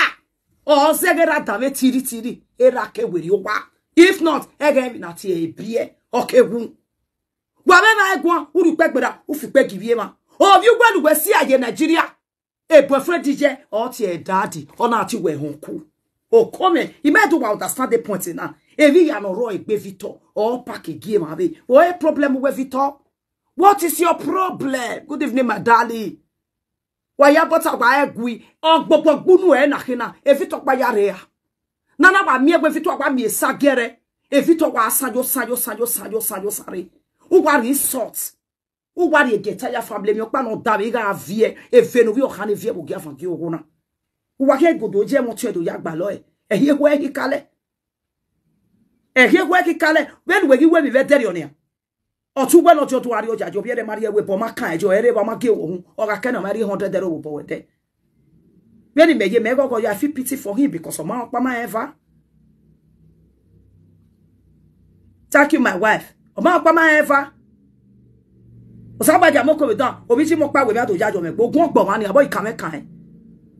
ɔzɛgɛra dame tiritiri era ke weri o if not ɛgɛ e mi na ti ebiɛ ɔkɛ gun wa bɛ na egun a uru pɛ gbera ufi pɛ gibi e ma obi gbẹnu wẹ sí àyè nàìjíríà a boyfriend DJ. díjẹ daddy. ẹ dáàdì ọ̀nà we wẹ̀ hàn come okome imẹ́dùn wa understand the point náà èmi yànnà ọ̀rọ̀ ìgbé Victor ọ̀ pàkì gíé màá bẹ́ẹ̀ wọ́n ẹ problem we Victor what is your problem good evening my darling waya bota gba egui ogbogbo gbunu e na kina evito gba yare ya nana ba mi egbe fito gba mi esagere evito gba asajo sajo sajo sajo sajo sare ugwa resort Ou wari e geta ya fable mi okpa non dabe iga e avye. E venu vi okane vie bo gya fanki ogona. Ou wake godo je mon tue do yak baloye. E ye kwe ki kale. E ye kwe ki kale. When we ki we mi ve deri onye. Otu we no jo tu ari oja jo biere mari we bo ma kan e jo ere ba ma ge ohun. Oga kena mari 100 dero bo bo de. Wen me ye me go go ya fi pity for him because o ma okpa ma ever. Thank you my wife. O ma okpa ma ever osagbaja mo kowe dan obi tí mo pa wèmí àtòjájọ mẹ gbogbo ọgbọn wa ni àbọ ìka mẹka ẹ e.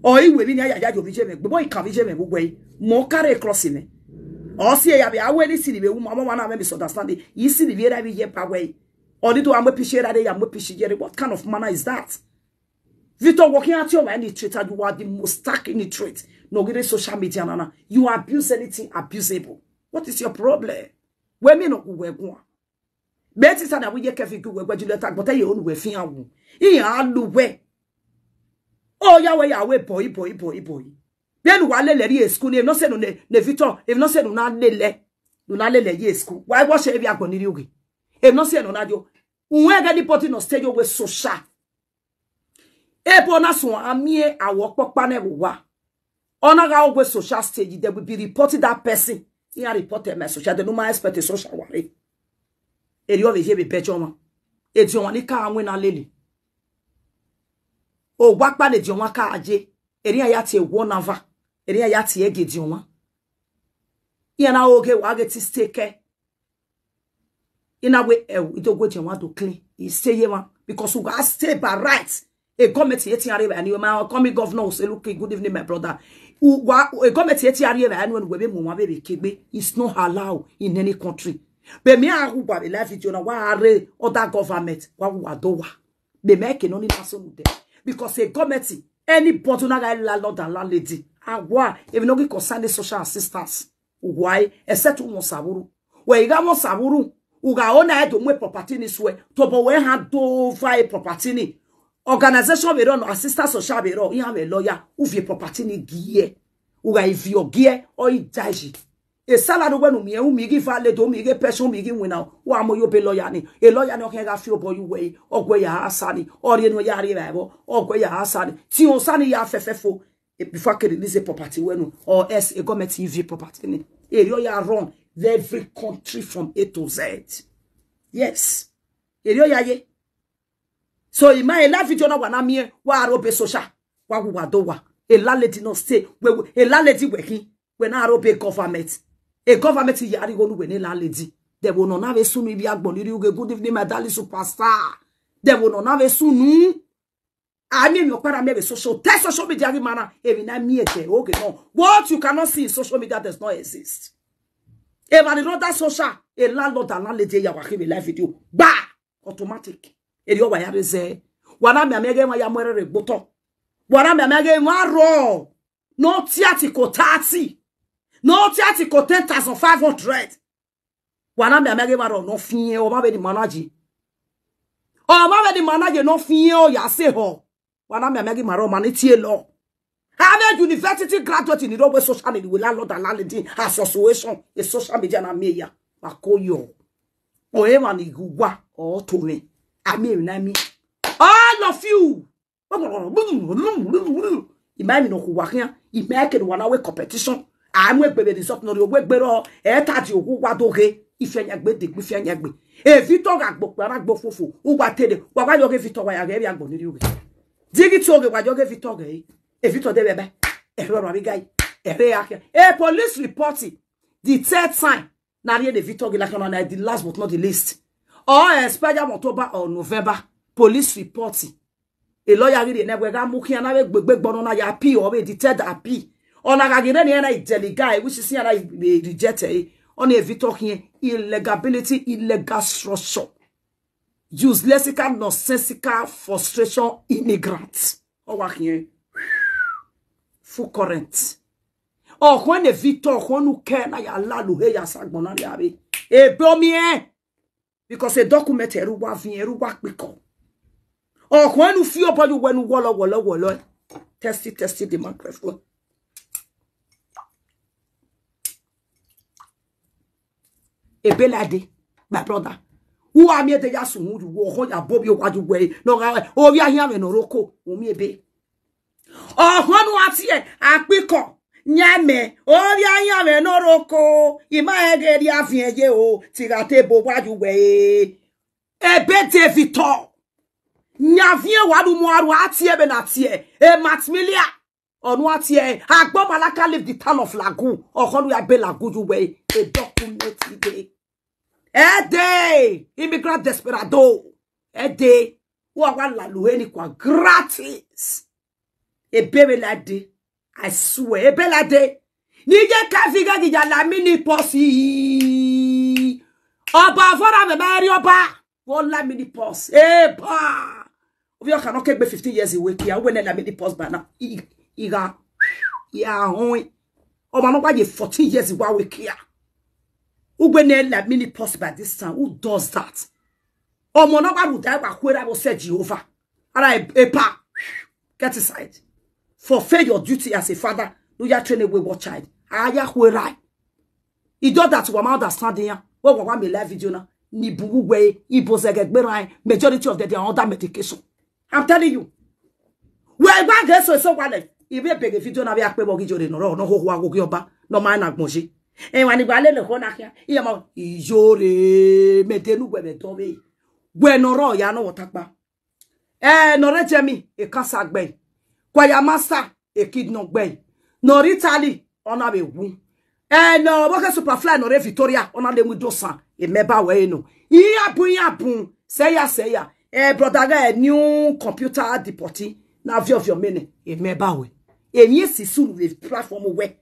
ọ ìwé mi ni àyàjájọ mi jẹ mẹ gbogbo ìka mi jẹ mẹ gbogbo ẹ mọ kárẹ kírọsì mẹ ọ sí ẹyà bẹ awẹ ní sinibẹ wù mọ ọmọ wa náà mẹbi sọdastandi yìí sinibẹ yẹra bi yẹ pawẹ yìí ọ nítorí àwọn pèsè rẹ yà mọ pèsè yẹrẹ what kind of manner is that victor working out your mind nitrate and you are the most stark nitrate nogide social media nana you abuse anything abusable what is your problem wẹmi na òwẹgùn a beti sana wiye kefi ku wegwe jule tak bote ye onu we fin awu iya alu we o ya we ya we boy boy boy boy benu wa lele ri esku ni e no se no ne ne victor if e no se no na lele no na lele ye esku why what she e bi agbon ri oge if no se no na jo unwe ga di poti no stage we social ebo na so amie awo popa na wa ona ga ogwe social stage there will be reporting that person he reported my social they no my expect social worry eri o veje be peche ọmọ eti ọmọ ni ka anwe na lele o gwa pa le ti ọmọ ka aje eri aya ti ewo na va eri aya ti ege di ọmọ iya na oge wa ge ti stake ina we ewu ito go ti ọmọ to clean i stay here because we got stay by right come e committee eti arrive and you man coming governor say look good evening my brother come e committee eti arrive and when we be mu wa be kegbe it's not allowed in any country bẹ̀mí àrùwà bẹ̀ láì fi ti ọ̀nà wá ààrẹ other government wá wà dọ́wà bẹ̀mí ẹ̀kẹ́ náà ní lásánù dẹ̀ because a government any bottle náà láì landlord and landlady àwa èmi náà kì concern the social assistance why except wọn saburu? wẹ̀ ìgbà wọn saburu? uga ọ̀nà ẹ̀ tó mú property ní sùwẹ̀ tó bọ̀ wẹ̀ hàn tó fa property ní organization bẹ̀ rọ̀ assistance social bẹ̀ rọ̀ ìhàn bẹ̀ lọ́ọ̀yà uvi property ní gíẹ̀ uga ìfi ọ̀gíẹ̀ ọ̀ ìdájì e salary wenu mi e un migi fa le do migi person migi wina wa mo yo be lawyer ni e lawyer ni o kan ga fi obo you we ogwe ya asani ori enu ya ri raibo ogwe ya asani ti on ni ya fe fe fo e before ke release property no or s e government tv property ni e ri o ya run every country from a to z yes e ri o ya ye so ima e la video na wa na mi wa ro be social wa wa do wa e la lady no stay we e la lady we kin we na ro be government A government yari oluwe ni la lady de wo non ave sunu ibi agbon liri oge good evening my darling superstar de wo non ave sunu ani mi opara me social test social media ri mana e na mi ete okay no what you cannot see in social media does not exist e ma ni no that social e landlord and landlady eh, ya wa kibe live video ba automatic e ri o wa ya re ze wana mi amege wa ya mwere re gboto wana mi amege wa ro no ti ati ko 30 no ti ati ko 10500 wana mi amege waro no fiye o ma be di manaji o ma be di manaji no fiye o ya se ho wana mi amege maro mani tie lo Harvard University graduate in Irobo social media will landlord and landlady association a social media na meya makoyo o e ma ni gugwa o to me ami na mi all of you imam no kuwa kan imake no wana we competition amụ ekpere dị sọpụnọrị ogbe gbere etati okwụkwadoge ifeanyagbe dịkpa ifeanyagbe evitọ ga-agbọkpara gbofụfụ ụgwatere gwagwa ya oge vitọ gwa ya ga ebia gboniri oge digiti oge gwa ya oge vitọ ga evitọ debebe ererọrịgai ere ya aka e police report the third time na rie the victor gilakana na the last but not the least or expect am October or November police report a lawyer gidi na gbe ga mukia na gbe gbe gbonu na ya appeal or be the third appeal ona kagire ni na ideligai which is na rejected eh? on a talking illegality illegal structure uselessical nonsensical frustration immigrants o wa eh? full current o kwen e vito kwonu ke na ya lalu he ya sagbon na ya be e bomi eh? e because a document eru wa vin eru wa piko o kwenu fi opo ju wenu wolo wolo wolo testi testi the microphone Ebelade, my brother. Who am uh, oh, here to just move you? Who hold your bobby? What you wear? No, oh, yeah, yeah, no, roko, umi ebe. Oh, one what's oh, here? A quick nyame ori anya me noroko ima ege di afieje o oh, tirate bo waju we ebe te vito nyafie wadu muaru atie be na tie e matmilia onu atie agbo malaka live the town of lagoon okonu ya be lagoon we e document dey Ede, immigrant desperado. Ede, wawa lalueni kwa gratis. Ebebe lade, I swear, ebe lade. Nije kafiga gija lamini posi. Ọba afọ́ra bẹ̀bẹ̀ rí ọba. Wọ́n mini pos. Eba. Obi ọkà náà kẹ́gbẹ́ fifteen years ìwé kí àwọn ènìyàn mini pos ba na? Iga, ya ìhà Oba no náà wáyé fourteen years ìwé kí àwọn who go near like mini plus by this time who does that ọmọ náà wàá rùdá wà kúrẹ́ àwọn ṣe jehovah ara ẹ̀pà get aside. fulfil your duty as a father no ya train a wayward child aya He ìjọ that wàá má understand yan wọ́n wà wá mi live video náà ní ìbúwú He pose get gbéra ẹ̀ majority of them they are under medication i'm telling you wẹ́ẹ̀ gbàgẹ́ sọ èso wà lẹ̀ ìwé ìbèrè fídíò náà bí apẹ́ wọ́n gíjọ rẹ̀ nọ̀rọ̀ ọ̀nà No, agogí ọba náà máa ń àgbọ̀n ṣe enwa ni gba lele kona kia iye ma ijore metenu gwebe tobe gwe noro ya no wotakpa eh nore jemi e kasa gbe kwa ya master e kidno gbe nori tali ona be wu eh no boke superfly nore victoria ona le mu dosan e meba we no iyapun iyapun seya seya eh brother guy new computer deporti na vio vio mene e meba we e enye sisuru le platform we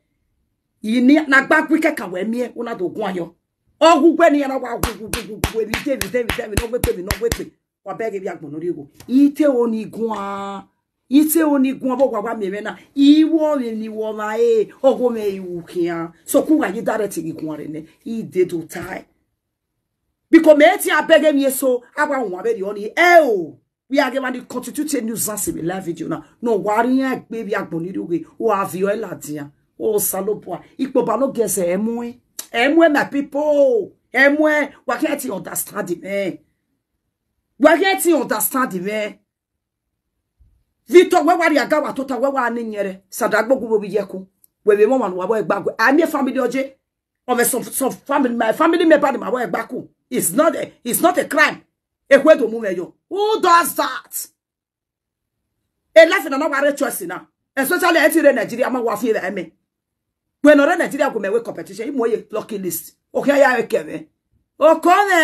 ini na gbagwi ke ka wemie una do gun ayo ogugwe ni na wa gugugugwe bi te bi te bi te bi no gwe pe no gwe pe wa bege bi agbon ori go ite oni gun a ite oni gun obo gwa mi me na iwo mi ni wo ma e ogo me iwu kian so ku ga yi direct gi kun re ne i de do tai because me ti abege mi e, so agba won abege oni e o we are given the constituted nuisance in life video now no worrying e baby agbon ori go e. o aviola o salopwa ikpobalogi ese emwe, emwe my people emwe we get understand me we get understand me Vito, we wari aga wa tota we wa anyere sadagbo gbo bi yeku we be mo manu wa bo egbagwe ani family oje of some some family my family member ma wa egbaku it's not a, it's not a crime ekwe to mu meyo who does that e life na na wa re choice na especially etire Nigeria ma wa fi me. When ọ̀rẹ́ Nigeria go mewe competition, imo ye lucky list. Oke ya eke me. Eh? Okone.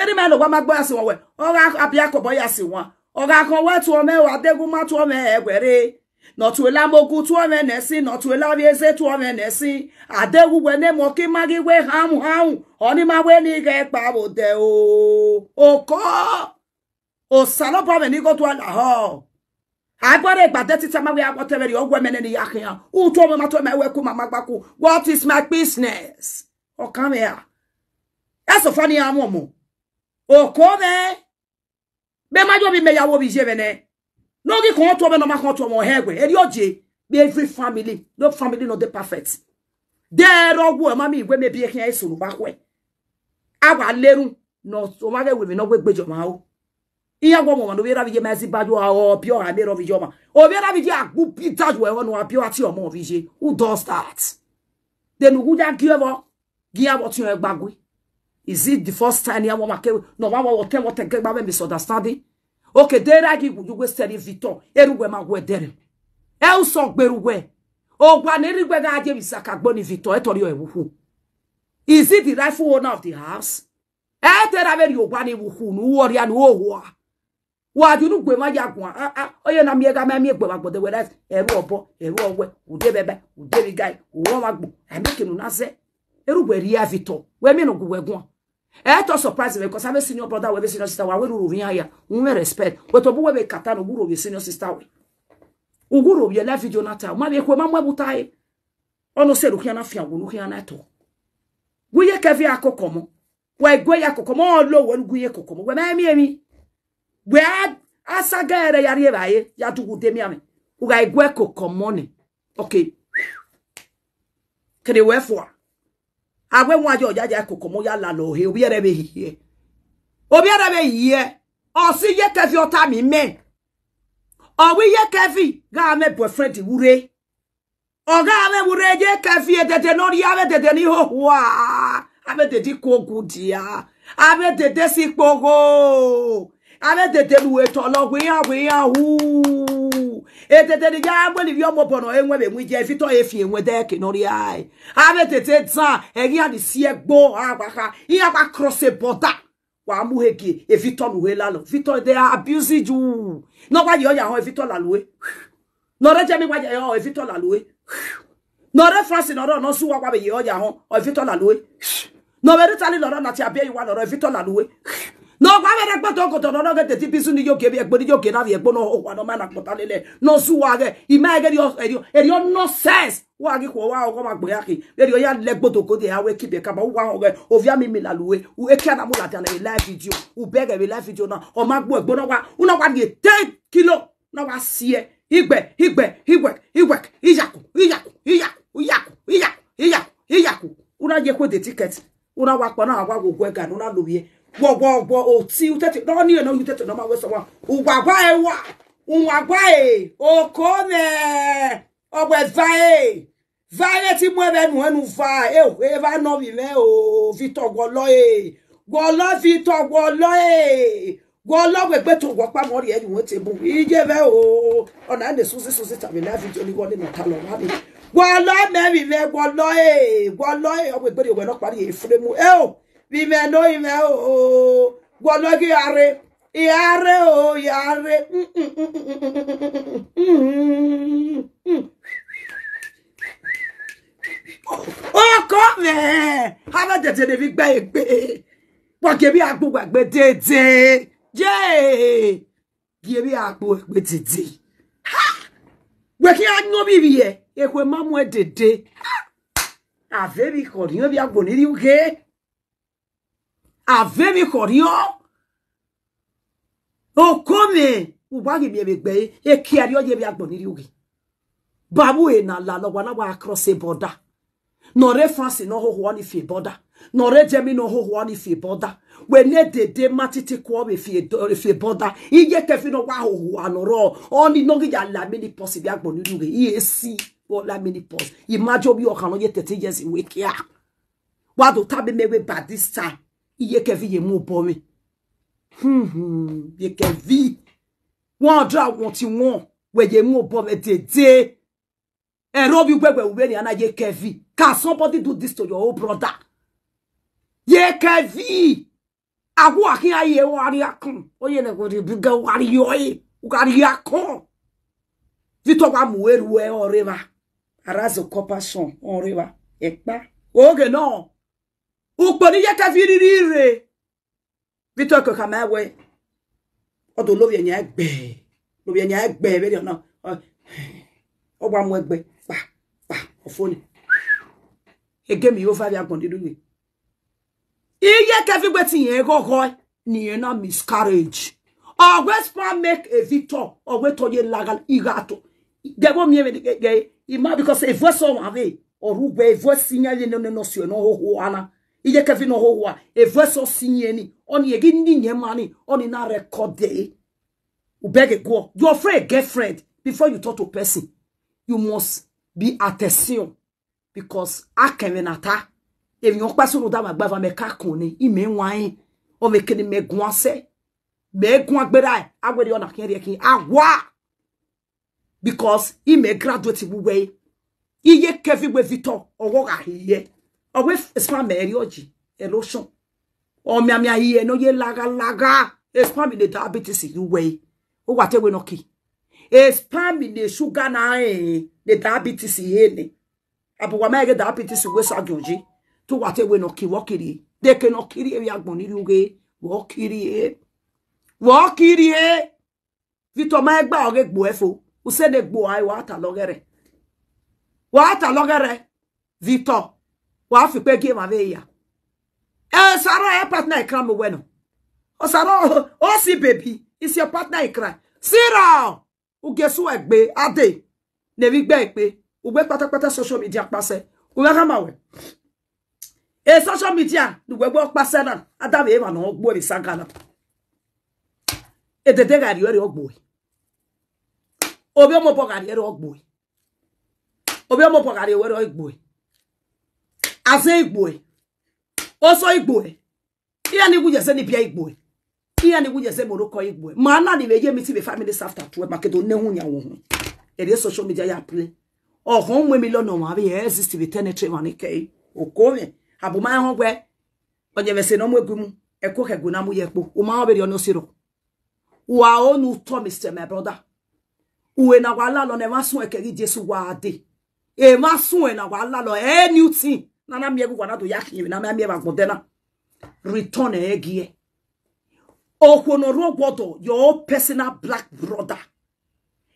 Eri me man wa magbo asi won we. Ora abia ko boya si won. Oga kon wa tu ome wa degun ma tu ome egbere. No tu ela mogu tu ome nesi, no tu ela biese tu ome nesi. Adewu we ne mo ki magi we ham ham. Oni ma we ni ge pa de o. Oko. O salopa me ni go tu ala ho agbọ́dọ̀ ìgbàdẹ́ títí amáwé agbọ́tẹ́rẹ́ rí ọgbọ́ ẹmẹ́ni ìyá kìíyà òótọ́ ọmọ máa tó ẹmẹ́ ẹwẹ́ kú màmá gbáko what is my business ọ̀kan mi à ẹ̀sùn fani àwọn ọmọ òkò mẹ́ bẹ́ẹ̀ má jọ mi mẹ́yàwó mi ṣe bẹ́ẹ̀ nẹ́ lórí kan tó ọmọ náà má kan tó ọmọ ẹ̀gbẹ́ ẹ̀rí ọ̀jẹ̀ bí every family no family no dey perfect dẹ́ẹ̀rọ̀ wọ ẹ̀ má mi ìwé mi bí ẹ̀kí ẹ̀ sọ̀rọ̀ bá kọ́ ẹ̀ àwa lérú náà tó má iya gwo mo ndo bira bije mesi baju a o oh, pio a bero bije ma o bira bije agbu pita ju e wonu a pio ati o mo who does that then who ja kiwo gia what you egbagwe is it the first time ya mama ke no mama wo te wo te ke gba me misunderstanding okay dera gi gujugwe seri victor erugwe ma gwe dere e u so gberugwe ogwa ne rigwe ga je bisaka gbo ni victor e tori o ewuhu is it the rightful owner of the house e tera be ri ogwa ni wuhu nu wori anu ohu wa junu gwe ma ya kun ah ah oye na mi ga ma mi gbe ma gbo de we that eru obo eru owe u de bebe u de bi guy u won ma gbo i make no na se eru gbe ri afito we mi no gwe gun e to surprise me because i senior brother we senior sister wa we ru ri aya un me respect we to bu we be kata no guro we senior sister we uguro we life jonathan ma be ko ma mo butai ono se ru kiana fia wo ru kiana to guye ke fi akokomo we guye akokomo lo wo guye kokomo we ma mi emi we asaga ere yari ba ye ya dugu demi ame uga igwe e ko komone okay kede we fo agwe mu ajo jaja ko komo ya la lo he obi ere be hie obi ere be hie osi ye kefi ota mi me owi ye kefi ga me boyfriend wure oga ame wure je kefi etete no ri ame tete ni ho wa ame tete ko gudia ame tete si pogo ametetelu etologwu ihe abụ ihe ahụ eteteli gị agbelibi ọmụpọrọ enwebe enwe ji efitọ efi enweta eke nọrọ ya anyị ametete taa egi ya dịsi egbo agbaka ihe agba krọsịpọta wa muheke evitọ luwe lalo vitọ de abusi ju nọgwa ji ọnya ahụ evitọ laluwe nọrọ jemi gwa ji ọnya evitọ laluwe nọrọ fransi nọrọ nọsụ wa gwabeghị ọnya ahụ evitọ laluwe nọrọ eritali nọrọ na ti abịa iwa nọrọ evitọ laluwe no kwabere kpato koto no no gete tipi suni yo kebi ekpo ni yo kenavi ekpo no okwa no mana kotalele no su wage imege rio erio erio no sense wagi e ko wa ogo magbo yaki erio ya legbo to kote ya we kibe kaba wa oge ovia mi mi la luwe u ekia na mu la tana live video u bege live video na o magbo ekpo no wa una wa die 10 kilo na wa siye igbe igbe igbe igbe iyaku iyaku iyaku iyaku iyaku iyaku iyaku una je ko de ticket una wa pa na wa go go ga una luwe gwọgwọgwọ oti utete n'ọnụ ya na onye utete n'ọma wesawa ụgwagwa ewa ụgwagwa e wa, okome ọgbe vae vae ti mụ ebe nụ enu va ewu ebe anọbi me o vitọ gwọlọ e gwọlọ vitọ gwọlọ e gwọlọ gbegbe to gwọkpa ma ọrịa enyi nwete bụ ije be o ọ na ndị suzi suzi tabi na vidio n'ihu ndị nọta lọ ha gwọlọ meri me gwọlọ e gwọlọ e ọgbegbere ogwe nọkpara ya e mụ e o me vimeno ime o gwọlọ gị arị yàrá o yàrá ọkọ mẹ hama tètè lè fi gbẹ ègbé pọkè bí àpò gbàgbé tètè jẹ gé bí àpò gbàgbé tètè gbẹkí anyọ bíbí yẹ ekwe mamu ẹ tètè àfẹ bí kọ̀ọ̀dìyàn bí àpò nídìí wúkẹ́ avemi korio okome ubagi mi ebegbe e kiario ye bi agbon iri ogi babu e na la logwa lawa across the border no reference. no ho ho ni fi border no re jemi no ho ho ni fi border we ne de de matiti ko be fi fi border iye te fi no wa ho ho anoro oni no gi ya la mi ni possible agbon iri ogi e si for that many pause imagine obi o kan lo ye 30 years we kia wa do tabe mewe by this time iyekevi ye mo Hmm hmm. mu obowe iyekevi wọn ọdọ àwọn tí wọn wẹyẹ mu obowe dédé ẹrọ bí gbẹgbẹ òwe ni ana ye kevi can somebody do this to your old brother Ye àgbo àkínyà yẹ wàrí akùn ó yẹ lẹkọọ rẹ bí gẹ wàrí yọ yẹ wàrí akùn títọ́gbà mú ẹrù ẹ ọ̀rẹ́ wa arazọ kọ́pá sàn ọ̀rẹ́ wa ẹ̀pá oge náà ukpori ya ka viriri ire vitoko ka ma we odo lo nya egbe lo nya egbe be no ogba mu egbe pa pa ofoni ege mi yo fa bi apon didu ni iye ka fi gbe ti yen gogo ni yen na miscarriage always plan make a victor always to ye lagal igato gẹgbọ mi ẹ ima because a e voice ọwọn ave ọrùgbẹ a e voice sinyal yẹn nínú ẹnu ọsùn ẹ náà hóhó ana ije kevin ohowa evue so sinyeni oni yegi ni nyemani oni na recorde ubege go your friend girlfriend before you talk to person you must be attention because akemenata eyan pa sunu da magba va me kakun ni ime wan o me kini megun ase megun agbera agbere ona kin re kin awa because ime graduate wuwe iye kevin we victor owo ka owe spam eri oji elotion o mi ami ayi no ye laga laga e spam ni diabetes you way o wa te we no ki e spam ni sugar na eh diabetes ye ni abu wa mege diabetes we sa joji to wa te we no ki wo kiri de ke no kiri e agbon ni ruge wo kiri e wo kiri e vito ma egba oge gbo efo usede gbo ai wa ta logere wa ta logere wafikpe gị ma ya ee sara ya patna ikra m wenu ọsara osi bebi isi patna ikra sira ugesu egbe ade nevigbe ekpe ugbe kpatakpata soshal midia kpase ughahamawe ee soshal midia nugwegbe ọkpase na adam ema na ọgbuo risagana edede ghari ori ọgbuo obi ọmụpọ ghari ori ọgbuo obi ọmụpọ ghari ori ọgbuo azị igbo oso igbo ihe na igwu na dibịa igbo ihe na igwu jeze moroko igbo ma na eje emiti be families after 12 maka nwunye anwụhụ ere social media ya play ọhụ nwe milion ọnwa abịa ya ezist bi ma n'ike okoye abụmahụ gwe onye mesịrị na ọmụegwu m ekwughegwu na mụ ya siro wa onu to mr my brother uwe na wala lo ne masun eke gi jesu wa ade e masun e na wala lo na na miegu kwa na to yak na na mieba kodena return egie okwonoro gwodo your personal black brother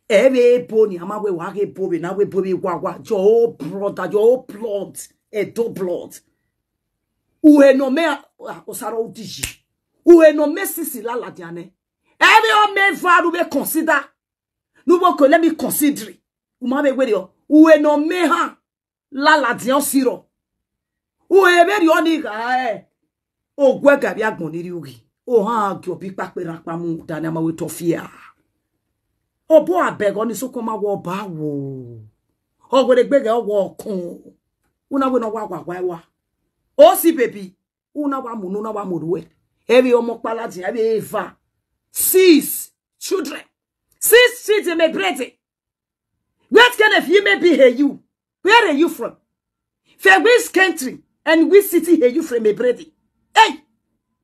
ebe ni amawe wa ge bobe na we bobe gwagwa your brother your blood a e do blood uhenome ah, osaro utiji uhenome sisi la diane. ebe o me va we consider nubo ko let me consider umabe we yo uhenome ha la ladian siro uemeri oni gae eh, ogwe gabi agmoniri ugi oha agyo bi pape rapamu dana mawe tofia obo abeg oni soko ma wo ba wo ogwere gbege owo okun una we no wa wa wa wa o si baby una wa munu na wa moruwe ebi omo palatin ebi eva six children six children me brete Where can of you may be here you where are you from from which country And which city are you from, Mebredi? Hey,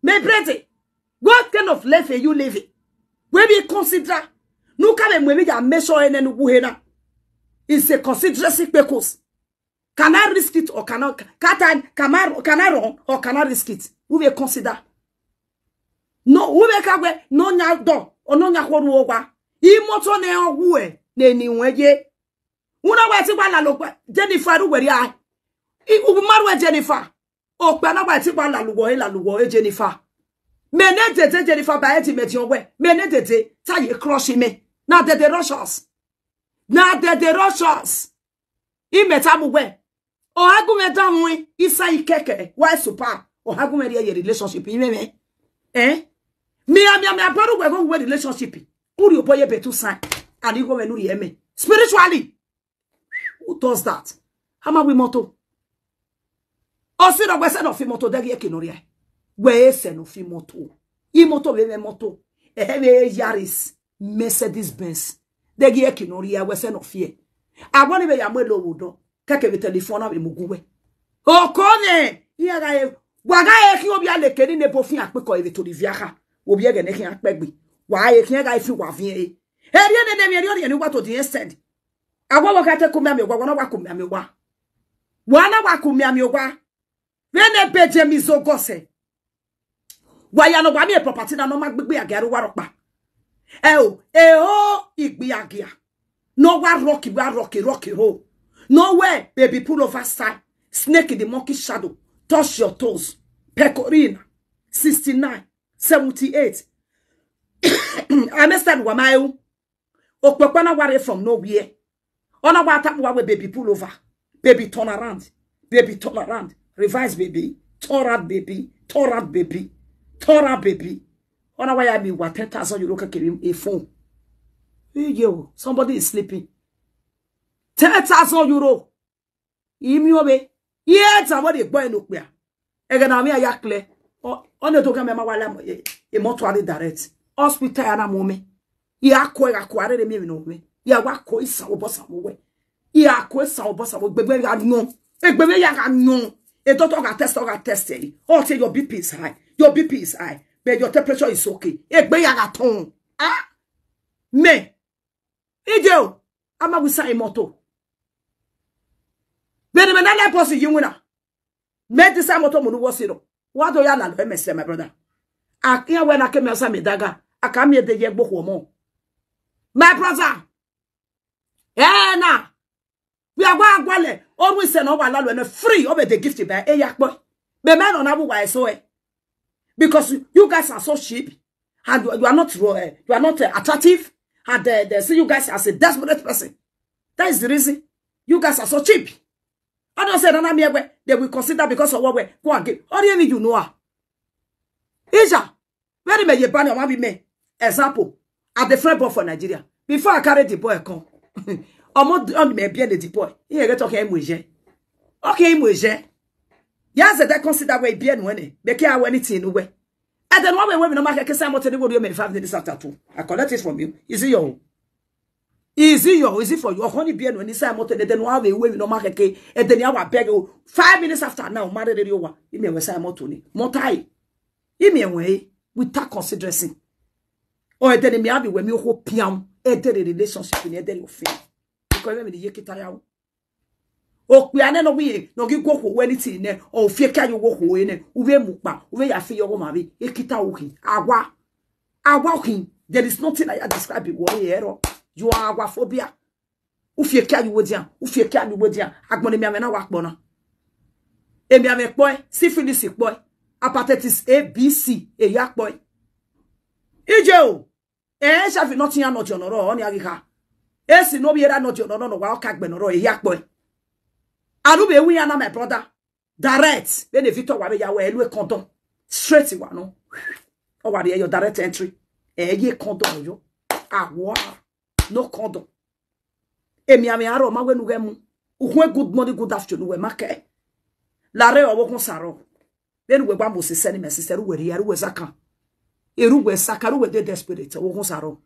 Mebredi, what kind of life are you living? When be consider, no can we measure and wuhena. It's a consideration because can I risk it or cannot? Can I, can I, can I run or can I risk it? We will consider. No, we will kagwe no nya do or no nya kwonu ogwa. Imoto ne onwuwe ne ni wenye. Una wa ti wa la lokwa. Jennifer where ya. Ah, umaru e Jennifer okpe anagba tikpa laluwo e laluwo e, e Jennifer mene dede Jennifer ba eti meti onwe mene dede ta ye crush me na dede rushers na dede rushers i meta muwe o hagun me dan win e, isa ikeke wa super o hagun me ye relationship i meme eh mi ami ami aparu we go we relationship uri oboye betu sign and you go me nuri eme spiritually who does that how am we motto osiro wese no fi moto degi eke nori wese no fi moto i moto be me moto ehe be yaris mercedes benz degi eke nori wese no fi agboni be ya mo lo wodo keke be telephone be muguwe okone iya ga e waga e ki obi ale keni ne bofin apeko ebe to di viaha obi ege ne ki apegbi wa e ki ga e fi wa fi e eri ne ne mi eri ori ni wa di extend agwo wo ka te mi gwa na wa kumia mi wa wa na wa mi gwa Rene peje mi so gose. Waya no wami e property na no ma gbegbe ageru waropa. E o, e o igbe agia. No wa rocky, wa rocky, rocky ho. No way, baby pull over side. Snake in the monkey shadow. Touch your toes. Pecorina. 69, 78. I understand why my e Okwekwana ware from nowhere. Ona wa tap wa baby pull over. Baby turn around. Baby turn around reverse baby, Torah baby, Torah baby, Torah baby. Ona our way, I mean, what 10,000 you look at him a phone. Yo, somebody is sleeping. 10,000 euro. Imi obe. Yeah, somebody boy up where. Again, I'm here, yakle. On the token, my wife, a mortuary direct. Hospital, na a moment. Ya ko ya ko are mi no me. Ya wa ko isa obosa mo we. Ya ko isa obosa mo gbegbe ya no. Egbegbe eh, ya ka no. A doctor can test, doctor can test. Oh, say your BP is high. Your BP is high. But your temperature is okay. Egbe eh, yara ton. Ah. Me. Ije o. Ama wisa imoto. Bene me na le posi yimuna. Me ti sa moto munu wosiro. Wado ya na lo emese my brother. Akia we na ke me sa me daga. Aka me de ye gbo mo. My brother. Eh na we are going gwale Always say no wa lalu and free obe the gift by a yak boy? The men on abu wa so eh. because you guys are so cheap and you are not you are not eh, eh, attractive and they, they see you guys as a desperate person that is the reason you guys are so cheap I don't say nana me they will consider because of what we go and get or even you know ah. Isha very me you ban your me example at the front for Nigeria before I carry the boy come ọmọ on me bien de dipo e re to ke mu je o ke mu je ya ze de consider we bien no ne be ke awe anything no we and then what we no market ke say mo te de go do me five minutes after two. i collect it from you is it your is it your is it for your honey bien no ni say mo te de no have we no market ke and then awa beg Five minutes after now mare de yo wa e me we say mo to ni mo tai e me we without considering or e de me abi we me ho piam e de relationship ni e de ofin akọrẹ mi ni yeke tayawo okpe ane no bi no gi gwo wo anything ne o fie ka yo wo ho ne ube mupa ube ya fi yo ma ekita okin agwa agwa okin there is nothing i describe it wo ero you are agoraphobia ufie ka yo dia ufie ka yo dia agbon mi ame na wa pona èmi ame po syphilis po hepatitis a b c eya po ije o eh ṣàfi nothing ya not your noro oni agika esi no biera no no no no wa ka gbe no ro ehi apo e. anu be wi na my brother direct be the victor wa be ya wa elu e condom straight wa no o wa your direct entry e ye condom yo awo ah, no condom emi ami aro ma wenu gemu uhun e good morning good afternoon we make la re owo kun saro be nu we gba mo se se ni me sister we ri aru we saka eru we saka ru we e, dey desperate owo kun saro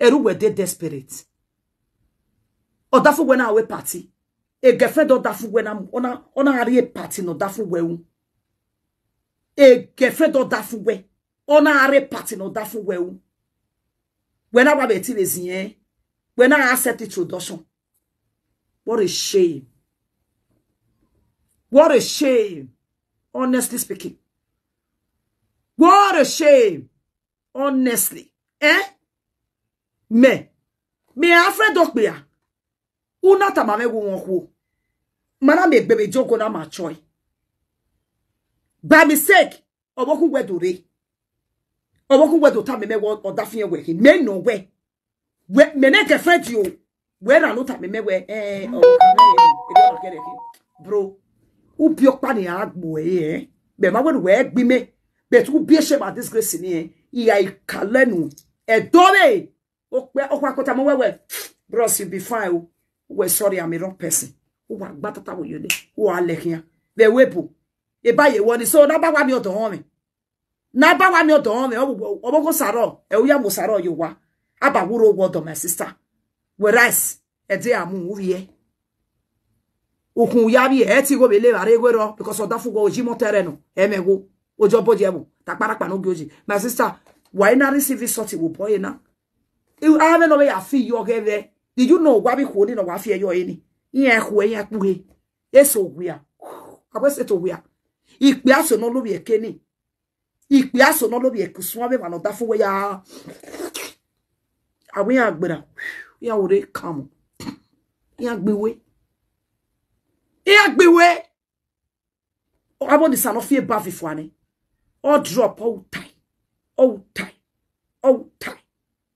eru we dey desperate odafu wena awe party e girlfriend odafu wena ona ona ari e party no dafu wewu e girlfriend odafu we ona ari e party no dafu wewu wena wa beti bezien wena accept introduction what a shame what a shame honestly speaking what a shame honestly eh me me afraid of me unata mamego wonku mana me bebe jogo na ma choi by mistake oboku wedo re oboku wedo ta o wo odafin ewe ki me no we we mene ke friend you we ra no ta meme we eh o e do kere ki bro u bi opa ni agbo e eh be ma wedo we gbi me be tu bi ese ba disgrace ni eh iya ikalenu edore o pe o pa kota mo wewe bros you be fine o we sorry I'm a wrong person who are gba tata wo yode who are lekin be wepo e ba ye woni so na ba wa mi odo hon mi na ba wa mi odo hon mi obo ko saro e o ya mo wa aba wuro wo do my sister whereas e dey amu wiye okun ya bi e go believe le are because odafu go oji mo terenu emego ojo boje bu ta parapa no goji my sister why na receive this sorti wo boy na You have no way afi yo geve Did you know why we holding our fear your any? who Iye kwe iye kwe. Eso wia. Apo se to wia. Ìpè aso no lo bi eke ni. Ìpè aso no lo bi eke not abe ma no da are we are ya. Awe ya gbera. Ya ore kamu. Ya gbewe. Ya gbewe. Abo di sanofie bafi fwani. O drop o oh, time. O oh, time. O oh, time.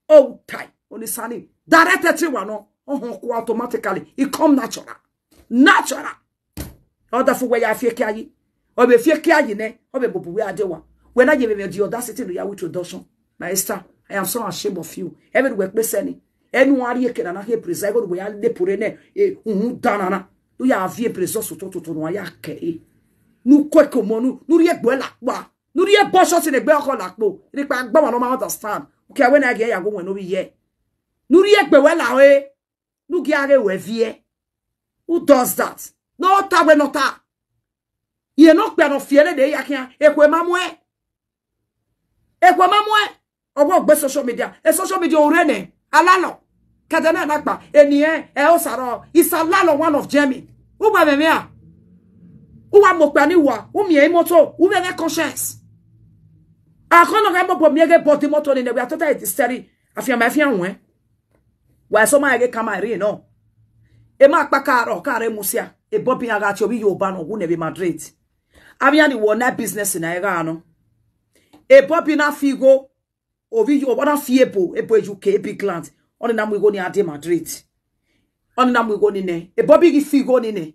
O time. Oni sani directed to one oh, oh, oh automatically it come natural natural other for where i fear carry or be fear carry ne or be bobo where they were when i give me the audacity to your introduction my sister i am so ashamed of you Every everywhere place any anyone here can not here preside we are de pure ne eh hu danana do ya vie presence to to to no ya ke nu ko ko mo nu nu ri egbo la pa nu ri e bo shot in egbe oko la po ni pa gba won no ma understand okay when i get ya go when no be here Nuri ekpe we la we. Nugi are we vie. Who does that? No ta we no ta. Ye no kpe no fiele de yakia. Ekwe mamwe. Ekwe mamwe. Owo gbe social media. E social media orene. Alalo. Kadena nakpa. niye. E osaro. Isalalo one of Jemmy. Uba me mea. Uwa mokpa ni wa. Umye imoto. Uwe ne conscience. Akon no remo po miege boti moto ni ne. We are totally disteri. Afia me afia unwe. Eh? wa so ma ege kama re no e ma pa karo kare musia e bobi aga ti obi yoruba no wo be madrid abia ni wo business na ega ano e bobi na figo ovi yoruba na fiebo e bo uk e, e, e, e big land oni na mu ni ade madrid oni na mu ni ne e bobi gi figo ni ne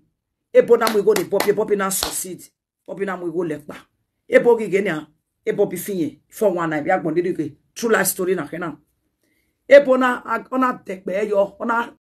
e bo na mu ni bobi e bobi na succeed bobi na mu go e bo gi genia e bobi one 419 bi agbon deduke true life story na kenan ebe ọ na-atekpa eyo ọ na